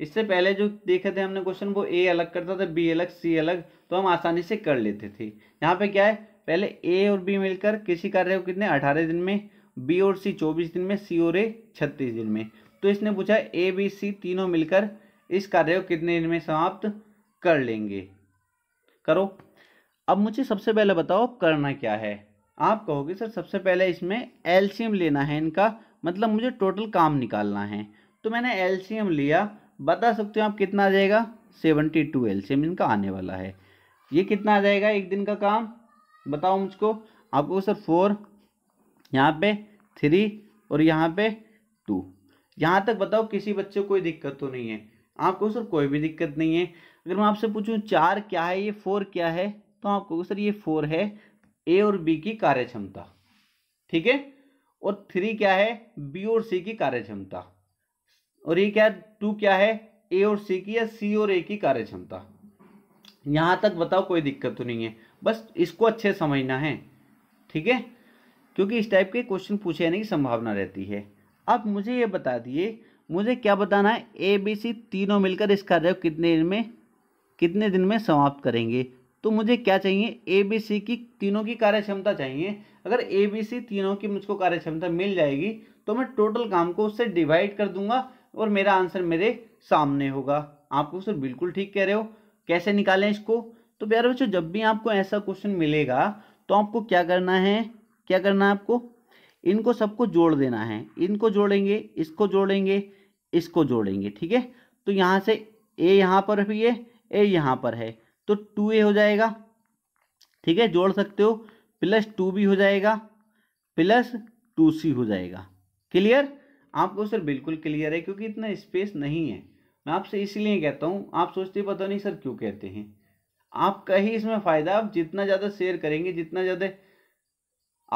इससे पहले जो देखे थे हमने क्वेश्चन वो ए अलग करता था बी अलग सी अलग तो हम आसानी से कर लेते थे यहाँ पे क्या है पहले ए और बी मिलकर किसी कार्य को कितने अठारह दिन में बी और सी चौबीस दिन में सी और ए छत्तीस दिन में तो इसने पूछा ए बी सी तीनों मिलकर इस कार्य को कितने दिन में समाप्त कर लेंगे करो अब मुझे सबसे पहले बताओ करना क्या है आप कहोगे सर सबसे पहले इसमें एलसीएम लेना है इनका मतलब मुझे टोटल काम निकालना है तो मैंने एलसीएम लिया बता सकते हो आप कितना आ जाएगा सेवेंटी टू एलसीएम इनका आने वाला है ये कितना आ जाएगा एक दिन का काम बताओ मुझको आपको सर फोर यहाँ पे थ्री और यहाँ पे टू यहाँ तक बताओ किसी बच्चे को कोई दिक्कत तो नहीं है आपको सर कोई भी दिक्कत नहीं है अगर मैं आपसे पूछूं चार क्या है ये फोर क्या है तो आप कहोगे सर ये फोर है ए और बी की कार्य क्षमता ठीक है और थ्री क्या है बी और सी की कार्य क्षमता और ये क्या टू क्या है ए और सी की या सी और ए की कार्य क्षमता यहाँ तक बताओ कोई दिक्कत तो नहीं है बस इसको अच्छे समझना है ठीक है क्योंकि इस टाइप के क्वेश्चन पूछे जाने की संभावना रहती है अब मुझे ये बता दिए मुझे क्या बताना है ए बी सी तीनों मिलकर इस कार्य कितने दिन में कितने दिन में समाप्त करेंगे तो मुझे क्या चाहिए ए बी सी की तीनों की कार्यक्षमता चाहिए अगर ए बी सी तीनों की मुझको कार्यक्षमता मिल जाएगी तो मैं टोटल काम को उससे डिवाइड कर दूंगा और मेरा आंसर मेरे सामने होगा आपको सर बिल्कुल ठीक कह रहे हो कैसे निकालें इसको तो प्यारे बच्चों जब भी आपको ऐसा क्वेश्चन मिलेगा तो आपको क्या करना है क्या करना है आपको इनको सबको जोड़ देना है इनको जोड़ेंगे इसको जोड़ेंगे इसको जोड़ेंगे ठीक है तो यहाँ से ए यहाँ पर भी है ए यहाँ पर है तो टू ए हो जाएगा ठीक है जोड़ सकते हो प्लस टू बी हो जाएगा प्लस टू सी हो जाएगा क्लियर आपको सर बिल्कुल क्लियर है क्योंकि इतना स्पेस नहीं है मैं आपसे इसलिए कहता हूँ आप सोचते पता नहीं सर क्यों कहते हैं आपका ही इसमें फ़ायदा आप जितना ज़्यादा शेयर करेंगे जितना ज़्यादा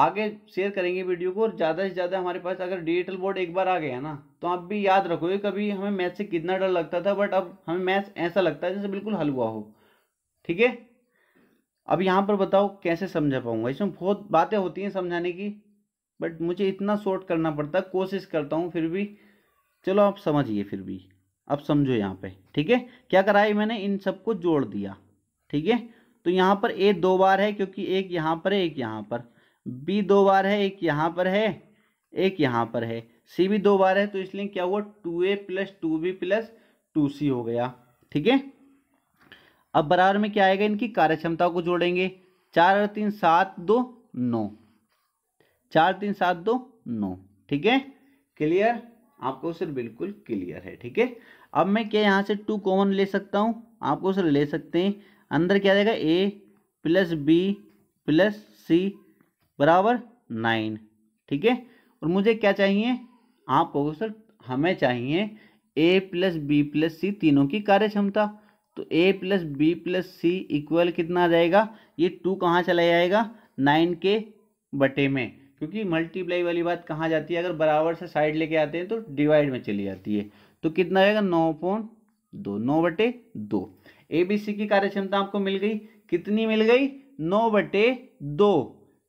आगे शेयर करेंगे वीडियो को और ज़्यादा से ज़्यादा हमारे पास अगर डिजिटल बोर्ड एक बार आ गया ना तो आप भी याद रखोगे कभी हमें मैथ से कितना डर लगता था बट अब हमें मैथ ऐसा लगता है जैसे बिल्कुल हल हुआ हो ठीक है अब यहाँ पर बताओ कैसे समझा पाऊँगा इसमें बहुत बातें होती हैं समझाने की बट मुझे इतना शॉर्ट करना पड़ता है कोशिश करता हूँ फिर भी चलो आप समझिए फिर भी अब समझो यहाँ पे ठीक है क्या है मैंने इन सबको जोड़ दिया ठीक है तो यहाँ पर ए दो बार है क्योंकि एक यहाँ पर है एक यहाँ पर बी दो बार है एक यहाँ पर है एक यहाँ पर है सी भी दो बार है तो इसलिए क्या हुआ two A plus two B plus two C हो गया ठीक है अब बराबर में क्या आएगा इनकी कार्य क्षमता को जोड़ेंगे चार और तीन सात दो नौ चार तीन सात दो नौ ठीक है क्लियर आपको सर बिल्कुल क्लियर है ठीक है अब मैं क्या यहाँ से टू कॉमन ले सकता हूँ आपको सर ले सकते हैं अंदर क्या आएगा A plus B plus C बराबर नाइन ठीक है और मुझे क्या चाहिए आप कहो सर हमें चाहिए A plus B plus C तीनों की कार्य क्षमता तो A plus B plus C equal कितना आ जाएगा ये टू कहाँ चला जाएगा नाइन के बटे में क्योंकि मल्टीप्लाई वाली बात कहाँ जाती है अगर बराबर से साइड लेके आते हैं तो डिवाइड में चली जाती है तो कितना आएगा नौ पॉइंट दो नौ बटे दो ए बी सी की कार्यक्षमता आपको मिल गई कितनी मिल गई नौ बटे दो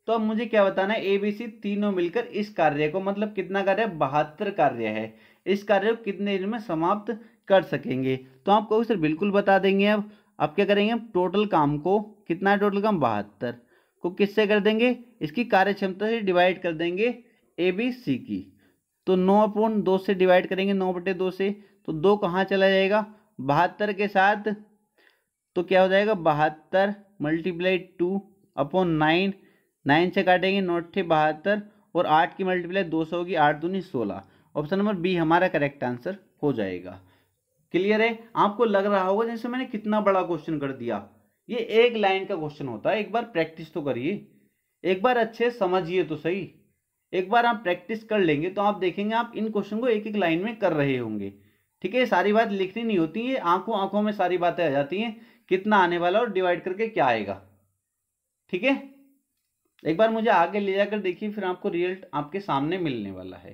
तो अब मुझे क्या बताना है एबीसी तीनों मिलकर इस कार्य को मतलब कितना कार्य बहत्तर कार्य है इस कार्य को कितने दिन में समाप्त कर सकेंगे तो आप कहोगे सर बिल्कुल बता देंगे अब अब क्या करेंगे हम टोटल काम को कितना है टोटल काम बहत्तर को किससे कर देंगे इसकी कार्य क्षमता से डिवाइड कर देंगे ए बी सी की तो नौ अपॉन दो से डिवाइड करेंगे नौ बटे दो से तो दो कहाँ चला जाएगा बहत्तर के साथ तो क्या हो जाएगा बहत्तर multiply two upon nine nine से काटेंगे नोट थे बहत्तर और आठ की मल्टीप्लाई दो सौ की आठ दूनी सोलह ऑप्शन नंबर बी हमारा करेक्ट आंसर हो जाएगा क्लियर है आपको लग रहा होगा जैसे मैंने कितना बड़ा क्वेश्चन कर दिया ये एक लाइन का क्वेश्चन होता है एक बार प्रैक्टिस तो करिए एक बार अच्छे समझिए तो सही एक बार आप प्रैक्टिस कर लेंगे तो आप देखेंगे आप इन क्वेश्चन को एक एक लाइन में कर रहे होंगे ठीक है सारी बात लिखनी नहीं होती है आंखों आंखों में सारी बातें आ जाती हैं कितना आने वाला और डिवाइड करके क्या आएगा ठीक है एक बार मुझे आगे ले जाकर देखिए फिर आपको रिजल्ट आपके सामने मिलने वाला है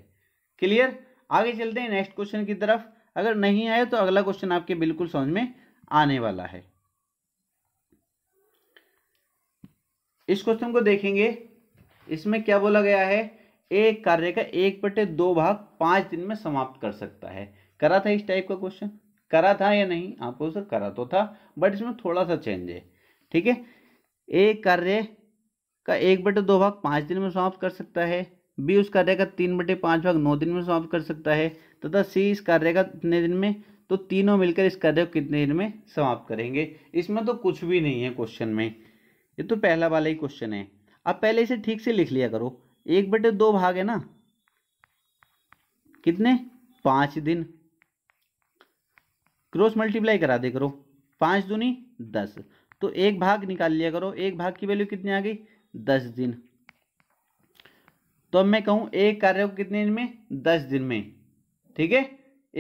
क्लियर आगे चलते हैं नेक्स्ट क्वेश्चन की तरफ अगर नहीं आए तो अगला क्वेश्चन आपके बिल्कुल समझ में आने वाला है इस क्वेश्चन को देखेंगे इसमें क्या बोला गया है एक कार्य का एक बटे दो भाग पांच दिन में समाप्त कर सकता है करा था इस टाइप का क्वेश्चन करा था या नहीं आपको तो सर करा तो था बट इसमें थोड़ा सा चेंज है ठीक है एक कार्य का एक बटे दो भाग पाँच दिन में समाप्त कर सकता है बी उस कार्य का तीन बटे पाँच भाग नौ दिन में समाप्त कर सकता है तथा सी इस कार्य का कितने दिन में तो तीनों मिलकर इस कार्य को कितने दिन में समाप्त करेंगे इसमें तो कुछ भी नहीं है क्वेश्चन में ये तो पहला वाला ही क्वेश्चन है अब पहले इसे ठीक से लिख लिया करो एक बटे दो भाग है ना कितने पाँच दिन क्रॉस मल्टीप्लाई करा दे करो पाँच दूनी दस तो एक भाग निकाल लिया करो एक भाग की वैल्यू कितनी आ गई दस दिन तो अब मैं कहूँ एक कार्य को कितने दिन में दस दिन में ठीक है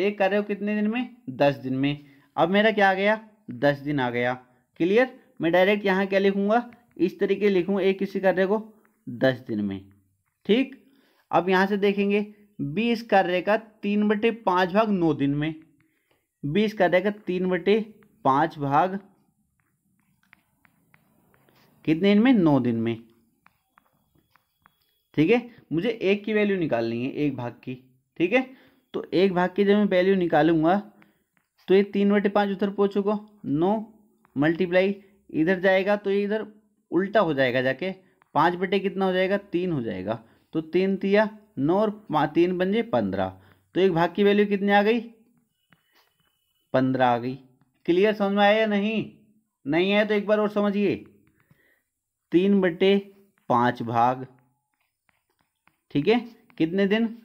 एक कार्य को कितने दिन में दस दिन में अब मेरा क्या आ गया दस दिन आ गया क्लियर मैं डायरेक्ट यहाँ क्या लिखूँगा इस तरीके लिखूँ एक किसी कार्य को दस दिन में ठीक अब यहाँ से देखेंगे बीस कार्य का तीन बटे पाँच भाग नौ दिन में बीस कार्य का तीन बटे पाँच भाग कितने दिन में नौ दिन में ठीक है मुझे एक की वैल्यू निकालनी है एक भाग की ठीक है तो एक भाग की जब मैं वैल्यू निकालूंगा तो ये तीन बटे पाँच उधर पहुँचोगा नौ मल्टीप्लाई इधर जाएगा तो ये इधर उल्टा हो जाएगा जाके पाँच बटे कितना हो जाएगा तीन हो जाएगा तो तीन तिया नौ और तीन बन जाए पंद्रह तो एक भाग की वैल्यू कितनी आ गई पंद्रह आ गई क्लियर समझ में आया या नहीं नहीं आया तो एक बार और समझिए तीन बटे पाँच भाग ठीक है कितने दिन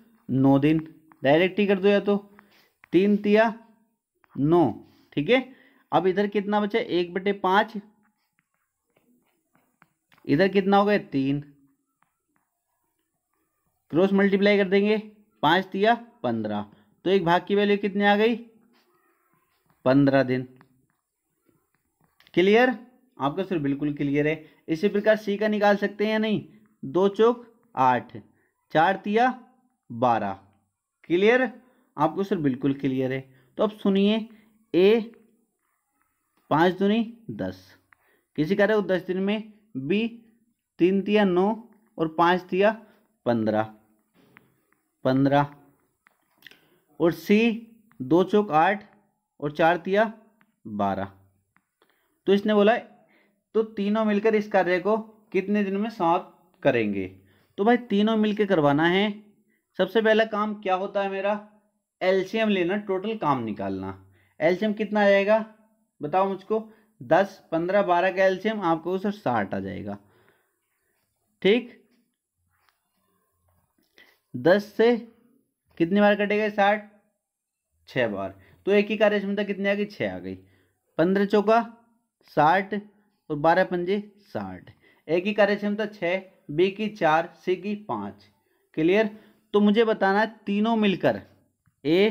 नौ दिन डायरेक्ट ही कर दो या तो तीन तिया नौ ठीक है अब इधर कितना बचा एक बटे पाँच इधर कितना हो गया तीन क्रॉस मल्टीप्लाई कर देंगे पाँच तिया पंद्रह तो एक भाग की वैल्यू कितनी आ गई पंद्रह दिन क्लियर आपका सर बिल्कुल क्लियर है इसी प्रकार सी का निकाल सकते हैं या नहीं दो चौक आठ चार तिया बारह क्लियर आपको सर बिल्कुल क्लियर है तो अब सुनिए ए पाँच दुनी दस किसी का रहे दस दिन में बी तीन तिया नौ और पाँच तिया पंद्रह पंद्रह और सी दो चौक आठ और चार तिया बारह तो इसने बोला तो तीनों मिलकर इस कार्य को कितने दिन में समाप्त करेंगे तो भाई तीनों मिलकर करवाना है सबसे पहला काम क्या होता है मेरा एल्शियम लेना टोटल काम निकालना एल्शियम कितना आ जाएगा बताओ मुझको दस पंद्रह बारह का एल्शियम आपको सर साठ आ जाएगा ठीक दस से कितनी बार कटेगा साठ छः बार तो एक ही कार्य क्षमता कितनी आ गई छः आ गई पंद्रह चौका साठ और तो बारह पंजे साठ ए की कार्य क्षमता छः बी की चार सी की पाँच क्लियर तो मुझे बताना है तीनों मिलकर ए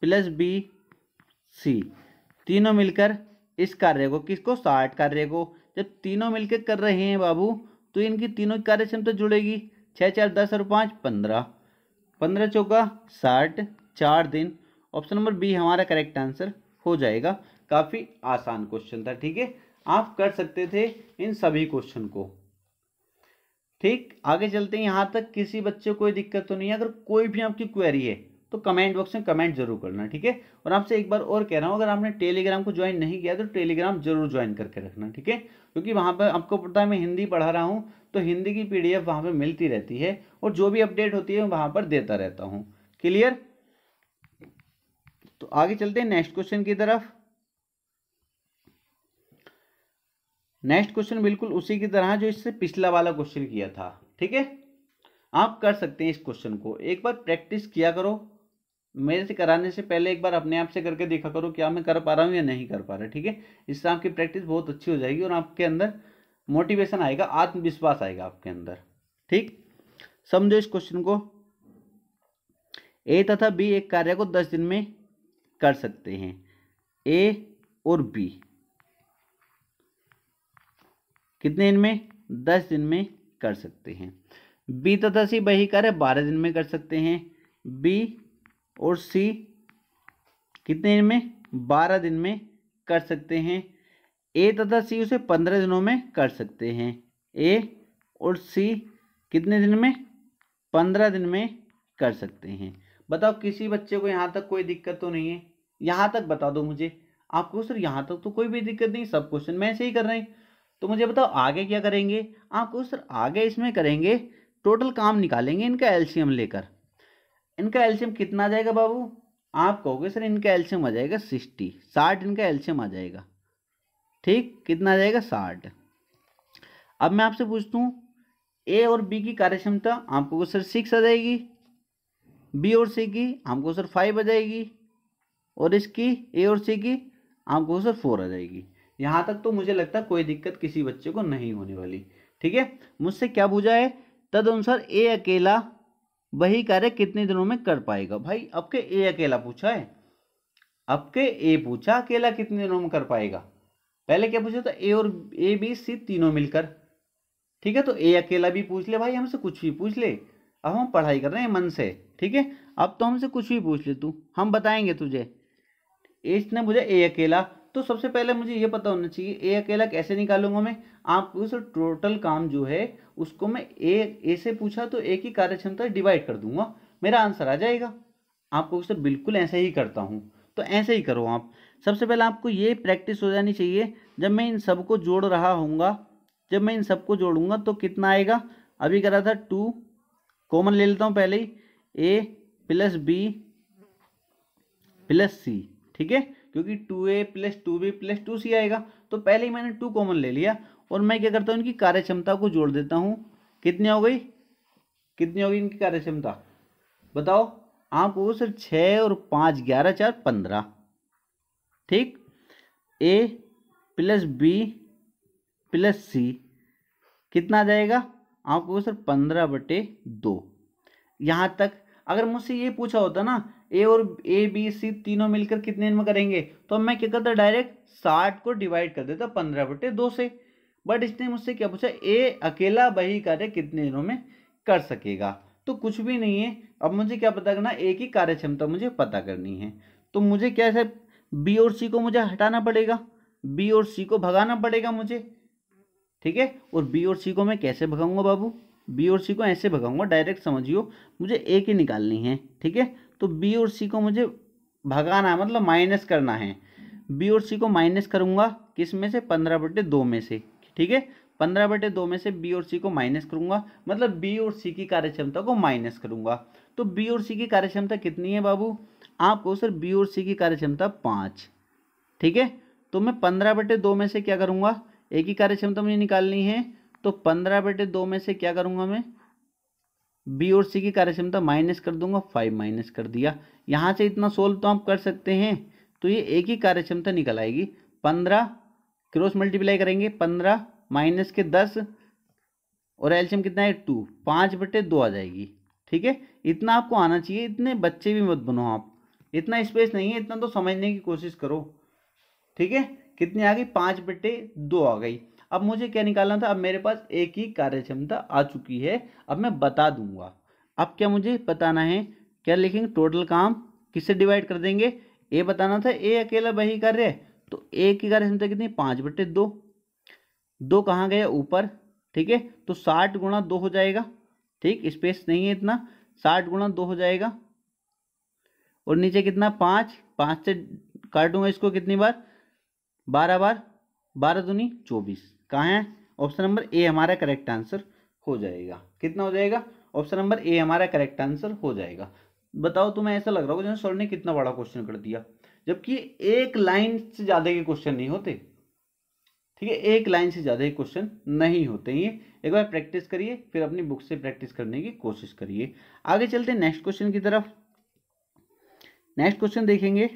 प्लस बी सी तीनों मिलकर इस कार्य को किसको साठ कार्य को जब तीनों मिलकर कर रहे हैं बाबू तो इनकी तीनों की कार्य क्षमता जुड़ेगी छः चार दस और पाँच पंद्रह पंद्रह चौका साठ चार दिन ऑप्शन नंबर बी हमारा करेक्ट आंसर हो जाएगा काफ़ी आसान क्वेश्चन था ठीक है आप कर सकते थे इन सभी क्वेश्चन को ठीक आगे चलते हैं यहाँ तक किसी बच्चे को कोई दिक्कत तो नहीं है अगर कोई भी आपकी क्वेरी है तो कमेंट बॉक्स में कमेंट जरूर करना ठीक है और आपसे एक बार और कह रहा हूँ अगर आपने टेलीग्राम को ज्वाइन नहीं किया तो टेलीग्राम जरूर ज्वाइन करके रखना ठीक है क्योंकि वहाँ पर आपको पता है मैं हिंदी पढ़ा रहा हूँ तो हिंदी की पीडीएफ वहाँ पर मिलती रहती है और जो भी अपडेट होती है वहाँ पर देता रहता हूँ क्लियर तो आगे चलते हैं नेक्स्ट क्वेश्चन की तरफ नेक्स्ट क्वेश्चन बिल्कुल उसी की तरह जो इससे पिछला वाला क्वेश्चन किया था ठीक है आप कर सकते हैं इस क्वेश्चन को एक बार प्रैक्टिस किया करो मेरे से कराने से पहले एक बार अपने आप से करके देखा करो क्या मैं कर पा रहा हूँ या नहीं कर पा रहा ठीक है इससे आपकी प्रैक्टिस बहुत अच्छी हो जाएगी और आपके अंदर मोटिवेशन आएगा आत्मविश्वास आएगा आपके अंदर ठीक समझो इस क्वेश्चन को ए तथा बी एक कार्य को दस दिन में कर सकते हैं ए और बी कितने दिन में दस दिन में कर सकते हैं बी तथा सी वही कार्य बारह दिन में कर सकते हैं बी और सी कितने दिन में बारह दिन में कर सकते हैं ए तथा सी उसे पंद्रह दिनों में कर सकते हैं ए और सी कितने दिन में पंद्रह दिन में कर सकते हैं बताओ किसी बच्चे को यहाँ तक कोई दिक्कत तो नहीं है यहाँ तक बता दो मुझे आपको सर यहाँ तक तो कोई भी दिक्कत नहीं सब क्वेश्चन मैं ऐसे ही कर रहे हैं तो मुझे बताओ आगे क्या करेंगे आपको सर आगे इसमें करेंगे टोटल काम निकालेंगे इनका एल्शियम लेकर इनका एल्शियम कितना आ जाएगा बाबू आप कहोगे सर इनका एल्शियम आ जाएगा सिक्सटी साठ इनका एल्शियम आ जाएगा ठीक कितना आ जाएगा साठ अब मैं आपसे पूछता हूँ ए और बी की कार्यक्षमता आपको सर सिक्स आ जाएगी बी और सी की आपको सर फाइव आ जाएगी और इसकी ए और सी की आपको सर फोर आ जाएगी यहाँ तक तो मुझे लगता है कोई दिक्कत किसी बच्चे को नहीं होने वाली ठीक है मुझसे क्या पूछा है तद अनुसार ए अकेला वही कार्य कितने दिनों में कर पाएगा भाई आपके ए अकेला पूछा है आपके ए पूछा अकेला कितने दिनों में कर पाएगा पहले क्या पूछा था ए और ए बी सी तीनों मिलकर ठीक है तो ए अकेला भी पूछ ले भाई हमसे कुछ भी पूछ ले अब हम पढ़ाई कर रहे हैं मन से ठीक है अब तो हमसे कुछ भी पूछ ले तू हम बताएंगे तुझे इसने ने पूछा ए अकेला तो सबसे पहले मुझे ये पता होना चाहिए ए अकेला कैसे निकालूंगा मैं आपको सर टोटल काम जो है उसको मैं ए ए से पूछा तो ए की कार्यक्षमता डिवाइड कर दूंगा मेरा आंसर आ जाएगा आपको सर बिल्कुल ऐसे ही करता हूँ तो ऐसे ही करो आप सबसे पहले आपको ये प्रैक्टिस हो जानी चाहिए जब मैं इन सबको जोड़ रहा हूँगा जब मैं इन सबको जोड़ूंगा तो कितना आएगा अभी करा था टू कॉमन ले लेता हूँ पहले ही A plus B plus C ठीक है क्योंकि two A plus two B plus two C आएगा तो पहले ही मैंने टू कॉमन ले लिया और मैं क्या करता हूँ इनकी कार्यक्षमता को जोड़ देता हूँ कितनी हो गई कितनी होगी इनकी कार्यक्षमता बताओ आपको सर छः और पाँच ग्यारह चार पंद्रह ठीक A plus B plus C कितना आ जाएगा आपको सर पंद्रह बटे दो यहाँ तक अगर मुझसे ये पूछा होता ना ए और ए बी सी तीनों मिलकर कितने में करेंगे तो मैं क्या करता डायरेक्ट साठ को डिवाइड कर देता पंद्रह बटे दो से बट इसने मुझसे क्या पूछा ए अकेला वही कार्य कितने दिनों में कर सकेगा तो कुछ भी नहीं है अब मुझे क्या पता करना ए की कार्य क्षमता मुझे पता करनी है तो मुझे क्या है बी और सी को मुझे हटाना पड़ेगा बी और सी को भगाना पड़ेगा मुझे ठीक है और बी और सी को मैं कैसे भगाऊंगा बाबू बी और सी को ऐसे भगाऊंगा डायरेक्ट समझियो मुझे ए की निकालनी है ठीक है तो बी और सी को मुझे भगाना है मतलब माइनस करना है बी और सी को माइनस करूँगा किस में से पंद्रह बटे दो में से ठीक है पंद्रह बटे दो में से बी और सी को माइनस करूँगा मतलब बी और सी की कार्यक्षमता को माइनस करूँगा तो बी और सी की कार्यक्षमता कितनी है बाबू आपको सर बी और सी की कार्यक्षमता पाँच ठीक है तो मैं पंद्रह बटे दो में से क्या करूँगा एक ही कार्यक्षमता मुझे निकालनी है तो पंद्रह बटे दो में से क्या करूँगा मैं बी और सी की कार्यक्षमता माइनस कर दूंगा फाइव माइनस कर दिया यहाँ से इतना सोल्व तो आप कर सकते हैं तो ये एक ही कार्य क्षमता निकल आएगी पंद्रह क्रॉस मल्टीप्लाई करेंगे पंद्रह माइनस के दस और एल्शियम कितना है टू पाँच बटे दो आ जाएगी ठीक है इतना आपको आना चाहिए इतने बच्चे भी मत बनो आप इतना स्पेस नहीं है इतना तो समझने की कोशिश करो ठीक है कितनी आ गई पाँच बटे दो आ गई अब मुझे क्या निकालना था अब मेरे पास एक ही कार्य क्षमता आ चुकी है अब मैं बता दूंगा अब क्या मुझे बताना है क्या लिखेंगे टोटल काम किससे डिवाइड कर देंगे ए बताना था ए अकेला वही कार्य है तो ए की कार्य क्षमता कितनी पाँच बटे दो दो कहाँ गया ऊपर ठीक है तो साठ गुणा दो हो जाएगा ठीक स्पेस नहीं है इतना साठ गुणा दो हो जाएगा और नीचे कितना पाँच पाँच से काटूंगा इसको कितनी बार बारह बार बारह दूनी चौबीस कहाँ है ऑप्शन नंबर ए हमारा करेक्ट आंसर हो जाएगा कितना हो जाएगा ऑप्शन नंबर ए हमारा करेक्ट आंसर हो जाएगा बताओ तुम्हें ऐसा लग रहा होगा जैसे सर ने कितना बड़ा क्वेश्चन कर दिया जबकि एक लाइन से ज़्यादा के क्वेश्चन नहीं होते ठीक है एक लाइन से ज़्यादा के क्वेश्चन नहीं होते ये एक बार प्रैक्टिस करिए फिर अपनी बुक से प्रैक्टिस करने की कोशिश करिए आगे चलते नेक्स्ट क्वेश्चन की तरफ नेक्स्ट क्वेश्चन देखेंगे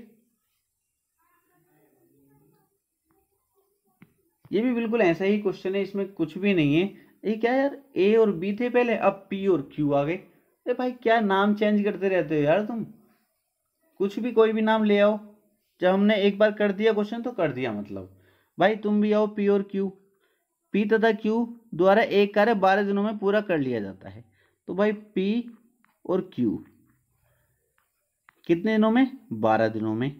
ये भी बिल्कुल ऐसा ही क्वेश्चन है इसमें कुछ भी नहीं है ये क्या यार ए और बी थे पहले अब पी और क्यू आ गए अरे भाई क्या नाम चेंज करते रहते हो यार तुम कुछ भी कोई भी नाम ले आओ जब हमने एक बार कर दिया क्वेश्चन तो कर दिया मतलब भाई तुम भी आओ पी और क्यू पी तथा क्यू द्वारा एक कार्य बारह दिनों में पूरा कर लिया जाता है तो भाई पी और क्यू कितने दिनों में बारह दिनों में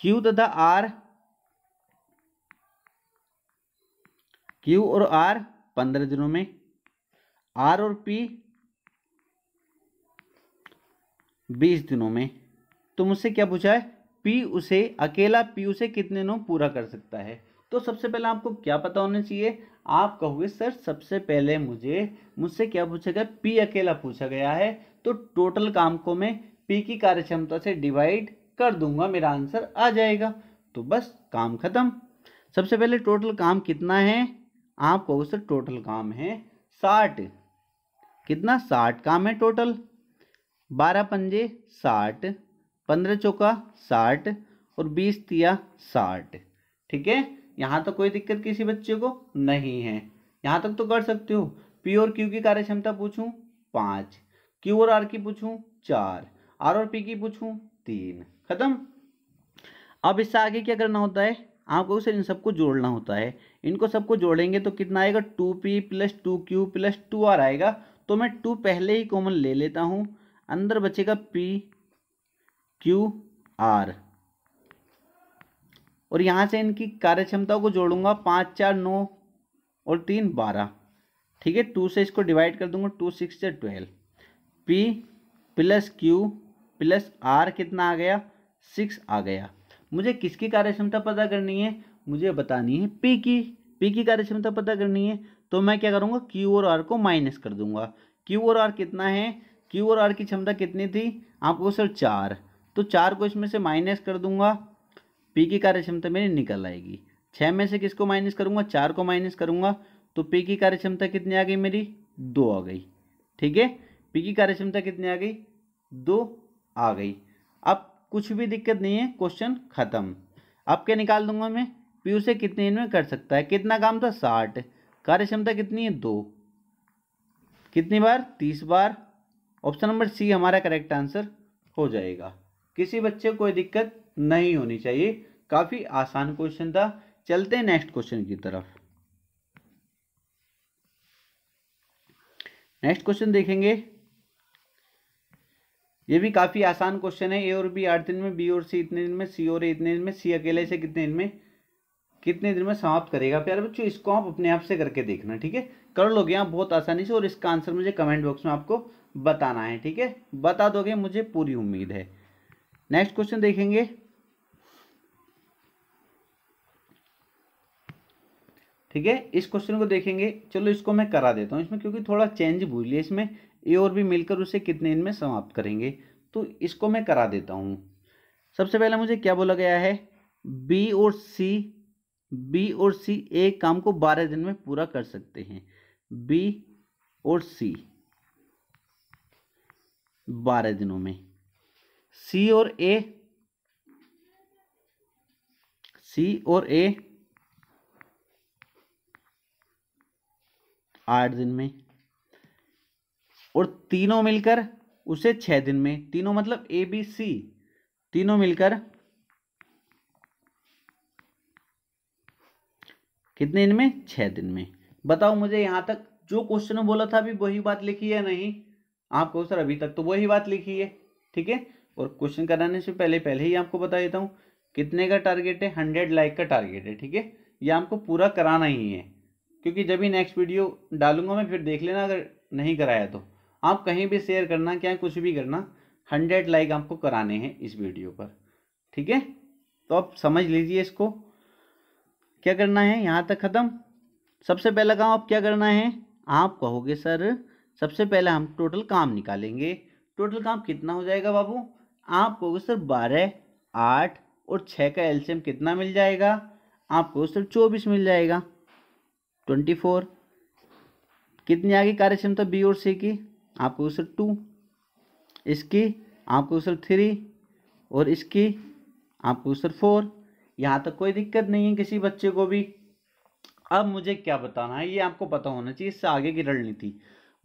क्यू तथा आर क्यू और आर पंद्रह दिनों में आर और पी बीस दिनों में तो मुझसे क्या पूछा है पी उसे अकेला पी उसे कितने दिनों पूरा कर सकता है तो सबसे पहले आपको क्या पता होना चाहिए आप कहोगे सर सबसे पहले मुझे मुझसे क्या पूछा गया पी अकेला पूछा गया है तो टोटल काम को मैं पी की कार्य क्षमता से डिवाइड कर दूंगा मेरा आंसर आ जाएगा तो बस काम खत्म सबसे पहले टोटल काम कितना है आपको सर टोटल काम है साठ कितना साठ काम है टोटल बारह पंजे साठ पंद्रह चौका साठ और बीस तिया साठ ठीक है यहाँ तो कोई दिक्कत किसी बच्चे को नहीं है यहाँ तक तो कर सकते हो पी और क्यू की कार्य क्षमता पूछूं पाँच क्यू और आर की पूछू चार आर और पी की पूछू तीन खत्म अब इससे आगे क्या करना होता है आपको उसे इन सबको जोड़ना होता है इनको सबको जोड़ेंगे तो कितना आएगा two P plus two Q plus two R आएगा तो मैं टू पहले ही कॉमन ले लेता हूँ अंदर बचेगा पी क्यू आर और यहाँ से इनकी कार्यक्षमताओं को जोड़ूंगा पाँच चार नौ और तीन बारह ठीक है टू से इसको डिवाइड कर दूंगा टू सिक्स से twelve P plus Q plus R कितना आ गया सिक्स आ गया मुझे किसकी कार्यक्षमता पता करनी है मुझे बतानी है पी की पी की कार्य क्षमता पता करनी है तो मैं क्या करूँगा क्यू और आर को माइनस कर दूंगा क्यू और आर कितना है क्यू और आर की क्षमता कितनी थी आपको सर चार तो चार को इसमें से माइनस कर दूंगा पी की कार्य क्षमता मेरी निकल आएगी छः में से किसको माइनस करूँगा चार को माइनस करूँगा तो पी की कार्य क्षमता कितनी आ गई मेरी दो आ गई ठीक है पी की कार्य क्षमता कितनी आ गई दो आ गई अब कुछ भी दिक्कत नहीं है क्वेश्चन ख़त्म अब क्या निकाल दूंगा मैं पी उसे कितने दिन में कर सकता है कितना काम था साठ कार्य क्षमता कितनी है दो कितनी बार तीस बार ऑप्शन नंबर सी हमारा करेक्ट आंसर हो जाएगा किसी बच्चे को कोई दिक्कत नहीं होनी चाहिए काफ़ी आसान क्वेश्चन था चलते हैं नेक्स्ट क्वेश्चन की तरफ नेक्स्ट क्वेश्चन देखेंगे ये भी काफ़ी आसान क्वेश्चन है ए और बी आठ दिन में बी और सी इतने दिन में सी और ए इतने दिन में सी अकेले से कितने दिन में कितने दिन में समाप्त करेगा प्यारे बच्चों इसको आप अपने आप से करके देखना ठीक है कर लोगे आप बहुत आसानी से और इसका आंसर मुझे कमेंट बॉक्स में आपको बताना है ठीक है बता दोगे मुझे पूरी उम्मीद है नेक्स्ट क्वेश्चन देखेंगे ठीक है इस क्वेश्चन को देखेंगे चलो इसको मैं करा देता हूँ इसमें क्योंकि थोड़ा चेंज भूल लिया इसमें ए और भी मिलकर उसे कितने दिन में समाप्त करेंगे तो इसको मैं करा देता हूँ सबसे पहले मुझे क्या बोला गया है बी और सी बी और सी एक काम को बारह दिन में पूरा कर सकते हैं बी और सी बारह दिनों में सी और ए सी और ए आठ दिन में और तीनों मिलकर उसे छह दिन में तीनों मतलब ए बी सी तीनों मिलकर कितने दिन में छः दिन में बताओ मुझे यहाँ तक जो क्वेश्चन बोला था अभी वही बात लिखी है नहीं आपको सर अभी तक तो वही बात लिखी है ठीक है और क्वेश्चन कराने से पहले पहले ही आपको बता देता हूँ कितने का टारगेट है हंड्रेड लाइक का टारगेट है ठीक है ये आपको पूरा कराना ही है क्योंकि जब भी नेक्स्ट वीडियो डालूंगा मैं फिर देख लेना अगर नहीं कराया तो आप कहीं भी शेयर करना क्या कुछ भी करना हंड्रेड लाइक आपको कराने हैं इस वीडियो पर ठीक है तो आप समझ लीजिए इसको क्या करना है यहाँ तक ख़त्म सबसे पहला काम आप क्या करना है आप कहोगे सर सबसे पहले हम टोटल काम निकालेंगे टोटल काम कितना हो जाएगा बाबू आप कहोगे सर बारह आठ और छः का एल्शियम कितना मिल जाएगा आपको सर चौबीस मिल जाएगा ट्वेंटी फोर कितनी आ गई कार्यक्षमता बी और सी की आपको सर टू इसकी आपको सर थ्री और इसकी आपको सर फोर यहाँ तक कोई दिक्कत नहीं है किसी बच्चे को भी अब मुझे क्या बताना है ये आपको पता होना चाहिए इससे आगे की रणनीति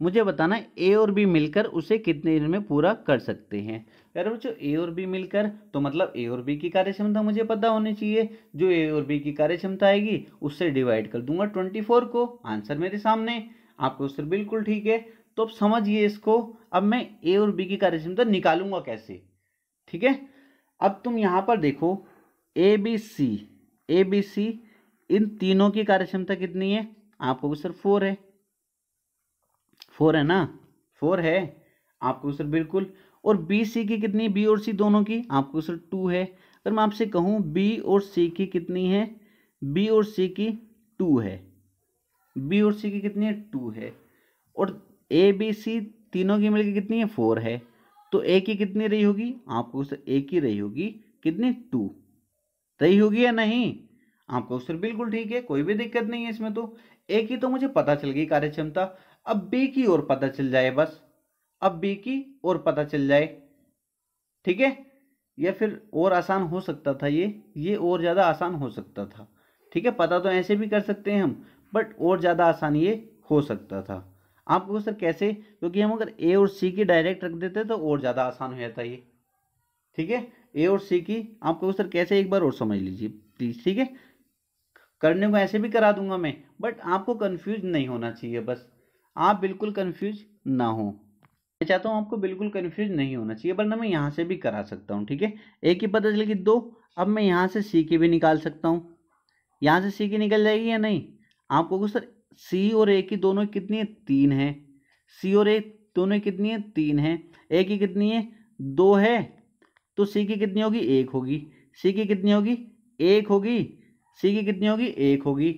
मुझे बताना ए और बी मिलकर उसे कितने दिन में पूरा कर सकते हैं अरे बच्चों ए और बी मिलकर तो मतलब ए और बी की कार्यक्षमता मुझे पता होनी चाहिए जो ए और बी की कार्यक्षमता आएगी उससे डिवाइड कर दूंगा ट्वेंटी फोर को आंसर मेरे सामने आपको उससे बिल्कुल ठीक है तो अब समझिए इसको अब मैं ए और बी की कार्यक्षमता निकालूंगा कैसे ठीक है अब तुम यहाँ पर देखो A B C A B C इन तीनों की कार्यक्षमता कितनी है आपको सर फोर है फोर है ना फोर है आपको सर बिल्कुल और बी सी की कितनी बी और सी दोनों की आपको सर टू है अगर मैं आपसे कहूँ बी और सी की कितनी है बी और सी की टू है बी और सी की कितनी है टू है और ए बी सी तीनों की मिलकर कितनी है फोर है तो ए की कितनी रही होगी आपको सर ए की रही होगी कितनी टू सही होगी या नहीं आपका उत्तर बिल्कुल ठीक है कोई भी दिक्कत नहीं है इसमें तो ए की तो मुझे पता चल गई कार्यक्षमता अब बी की ओर पता चल जाए बस अब बी की ओर पता चल जाए ठीक है या फिर और आसान हो सकता था ये ये और ज़्यादा आसान हो सकता था ठीक है पता तो ऐसे भी कर सकते हैं हम बट और ज़्यादा आसान ये हो सकता था आपको सर कैसे क्योंकि हम अगर ए और सी की डायरेक्ट रख देते तो और ज़्यादा आसान हो जाता ये ठीक है ए और सी की आप कहो सर कैसे एक बार और समझ लीजिए प्लीज़ ठीक है करने को ऐसे भी करा दूंगा मैं बट आपको कन्फ्यूज नहीं होना चाहिए बस आप बिल्कुल कन्फ्यूज ना हो मैं चाहता हूँ आपको बिल्कुल कन्फ्यूज नहीं होना चाहिए वरना मैं यहाँ से भी करा सकता हूँ ठीक है एक ही पता चलेगी दो अब मैं यहाँ से सी की भी निकाल सकता हूँ यहाँ से सी की निकल जाएगी या नहीं आपको सर सी और ए की दोनों कितनी है तीन है सी और ए दोनों कितनी है तीन है ए की कितनी है दो है तो सी की कितनी होगी एक होगी सी की कितनी होगी एक होगी सी की कितनी होगी एक होगी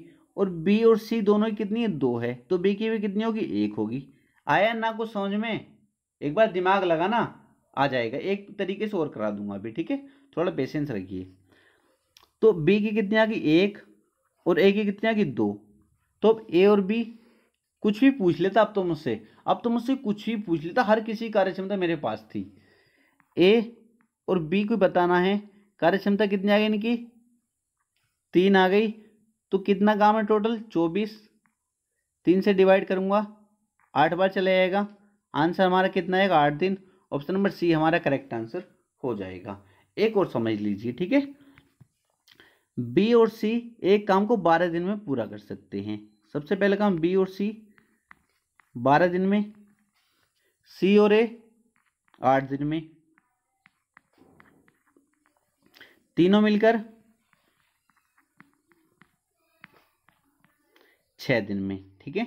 और बी और सी दोनों की कितनी है दो है तो बी की भी कितनी होगी एक होगी आया ना कुछ समझ में एक बार दिमाग लगा ना आ जाएगा एक तरीके से और करा दूंगा अभी ठीक है थोड़ा पेशेंस रखिए तो बी की कितनी आ गई एक और ए की कितनी आ गई दो तो अब ए और बी कुछ भी पूछ लेता अब तो मुझसे अब तो मुझसे कुछ भी पूछ लेता हर किसी कार्यक्षमता मेरे पास थी ए और बी को बताना है कार्य क्षमता कितनी आ गई इनकी तीन आ गई तो कितना काम है टोटल चौबीस तीन से डिवाइड करूँगा आठ बार चले जाएगा आंसर हमारा कितना आएगा आठ दिन ऑप्शन नंबर सी हमारा करेक्ट आंसर हो जाएगा एक और समझ लीजिए ठीक है बी और सी एक काम को बारह दिन में पूरा कर सकते हैं सबसे पहला काम बी और सी बारह दिन में सी और ए आठ दिन में तीनों मिलकर छः दिन में ठीक है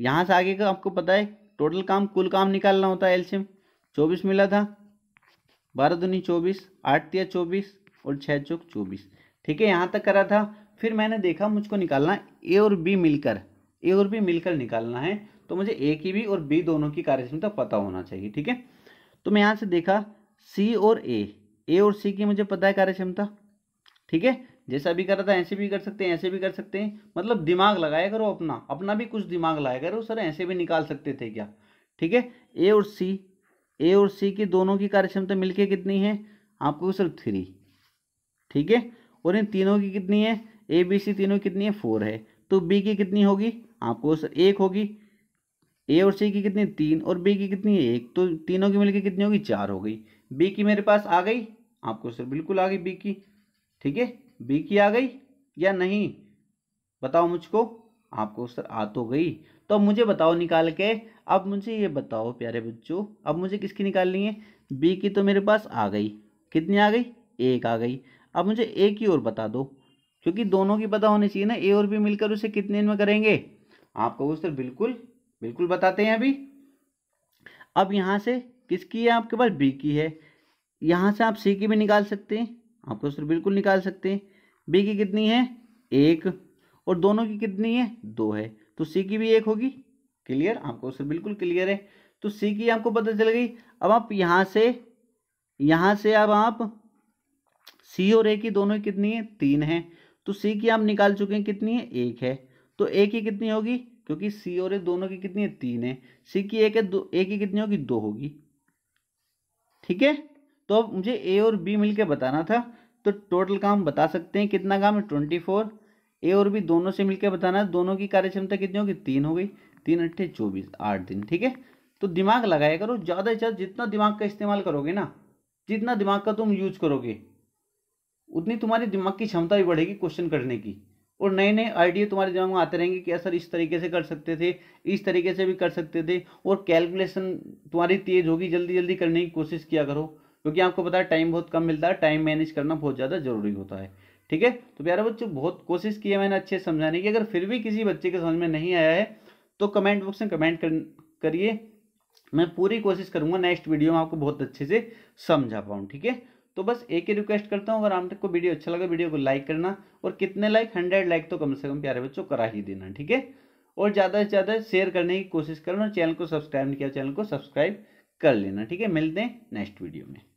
यहाँ से आगे का आपको पता है टोटल काम कुल काम निकालना होता है एलसीएम चौबीस मिला था बारह दुनी चौबीस आठ तिया चौबीस और छः चौक चौबीस ठीक है यहाँ तक करा था फिर मैंने देखा मुझको निकालना ए और बी मिलकर ए और बी मिलकर निकालना है तो मुझे ए की भी और बी दोनों की कार्यक्षमता पता होना चाहिए ठीक है तो मैं यहाँ से देखा सी और ए ए और सी की मुझे पता है कार्य क्षमता ठीक है जैसा भी करा था ऐसे भी कर सकते हैं ऐसे भी कर सकते हैं मतलब दिमाग लगाया करो अपना अपना भी कुछ दिमाग लगाया करो सर ऐसे भी निकाल सकते थे क्या ठीक है ए और सी ए और सी की दोनों की कार्यक्षमता मिलके कितनी है आपको सर थ्री ठीक है और इन तीनों की कितनी है ए बी सी तीनों कितनी है फोर है तो बी की कितनी होगी आपको सर एक होगी ए और सी की कितनी तीन और बी की कितनी है एक तो तीनों की मिलकर कितनी होगी चार हो गई बी की मेरे पास आ गई आपको सर बिल्कुल आ गई बी की ठीक है बी की आ गई या नहीं बताओ मुझको आपको सर आ तो गई तो अब मुझे बताओ निकाल के अब मुझे ये बताओ प्यारे बच्चों अब मुझे किसकी निकालनी है बी की तो मेरे पास आ गई कितनी आ गई एक आ गई अब मुझे ए की ओर बता दो क्योंकि दोनों की पता होनी चाहिए ना ए और बी मिलकर उसे कितने में करेंगे आपको वो सर बिल्कुल बिल्कुल बताते हैं अभी अब यहाँ से किसकी है आपके पास बी की है यहाँ से आप सी की भी निकाल सकते हैं आप सर बिल्कुल निकाल सकते हैं बी की कितनी है एक और दोनों की कितनी है दो है तो सी की भी एक होगी क्लियर आपको सर बिल्कुल क्लियर है तो सी की आपको पता चल गई अब आप यहाँ से यहाँ से अब आप सी और ए की दोनों की कितनी है तीन है तो सी की आप निकाल चुके हैं कितनी है एक है तो ए की कितनी होगी क्योंकि सी और ए दोनों की कितनी है तीन है सी की एक है दो ए की कितनी होगी दो होगी ठीक है तो अब मुझे ए और बी मिलके बताना था तो टोटल काम बता सकते हैं कितना काम है ट्वेंटी फोर ए और बी दोनों से मिलकर बताना दोनों की कार्यक्षमता कितनी होगी तीन हो गई तीन अट्ठे चौबीस आठ दिन ठीक है तो दिमाग लगाया करो ज़्यादा से ज़्यादा जितना दिमाग का इस्तेमाल करोगे ना जितना दिमाग का तुम यूज करोगे उतनी तुम्हारे दिमाग की क्षमता भी बढ़ेगी क्वेश्चन करने की और नए नए आइडिया तुम्हारे दिमाग में आते रहेंगे कि सर इस तरीके से कर सकते थे इस तरीके से भी कर सकते थे और कैलकुलेशन तुम्हारी तेज़ होगी जल्दी जल्दी करने की कोशिश किया करो क्योंकि आपको पता है टाइम बहुत कम मिलता है टाइम मैनेज करना बहुत ज़्यादा ज़रूरी होता है ठीक है तो प्यारे बच्चों बहुत कोशिश की है मैंने अच्छे समझाने की अगर फिर भी किसी बच्चे के समझ में नहीं आया है तो कमेंट बॉक्स में कमेंट करिए मैं पूरी कोशिश करूंगा नेक्स्ट वीडियो में आपको बहुत अच्छे से समझा पाऊँ ठीक है तो बस एक ही रिक्वेस्ट करता हूँ अगर आप को वीडियो अच्छा लगा वीडियो को लाइक करना और कितने लाइक हंड्रेड लाइक तो कम से कम प्यारे बच्चों करा ही देना ठीक है और ज़्यादा से ज़्यादा शेयर करने की कोशिश करना और चैनल को सब्सक्राइब नहीं किया चैनल को सब्सक्राइब कर लेना ठीक है मिलते हैं नेक्स्ट वीडियो में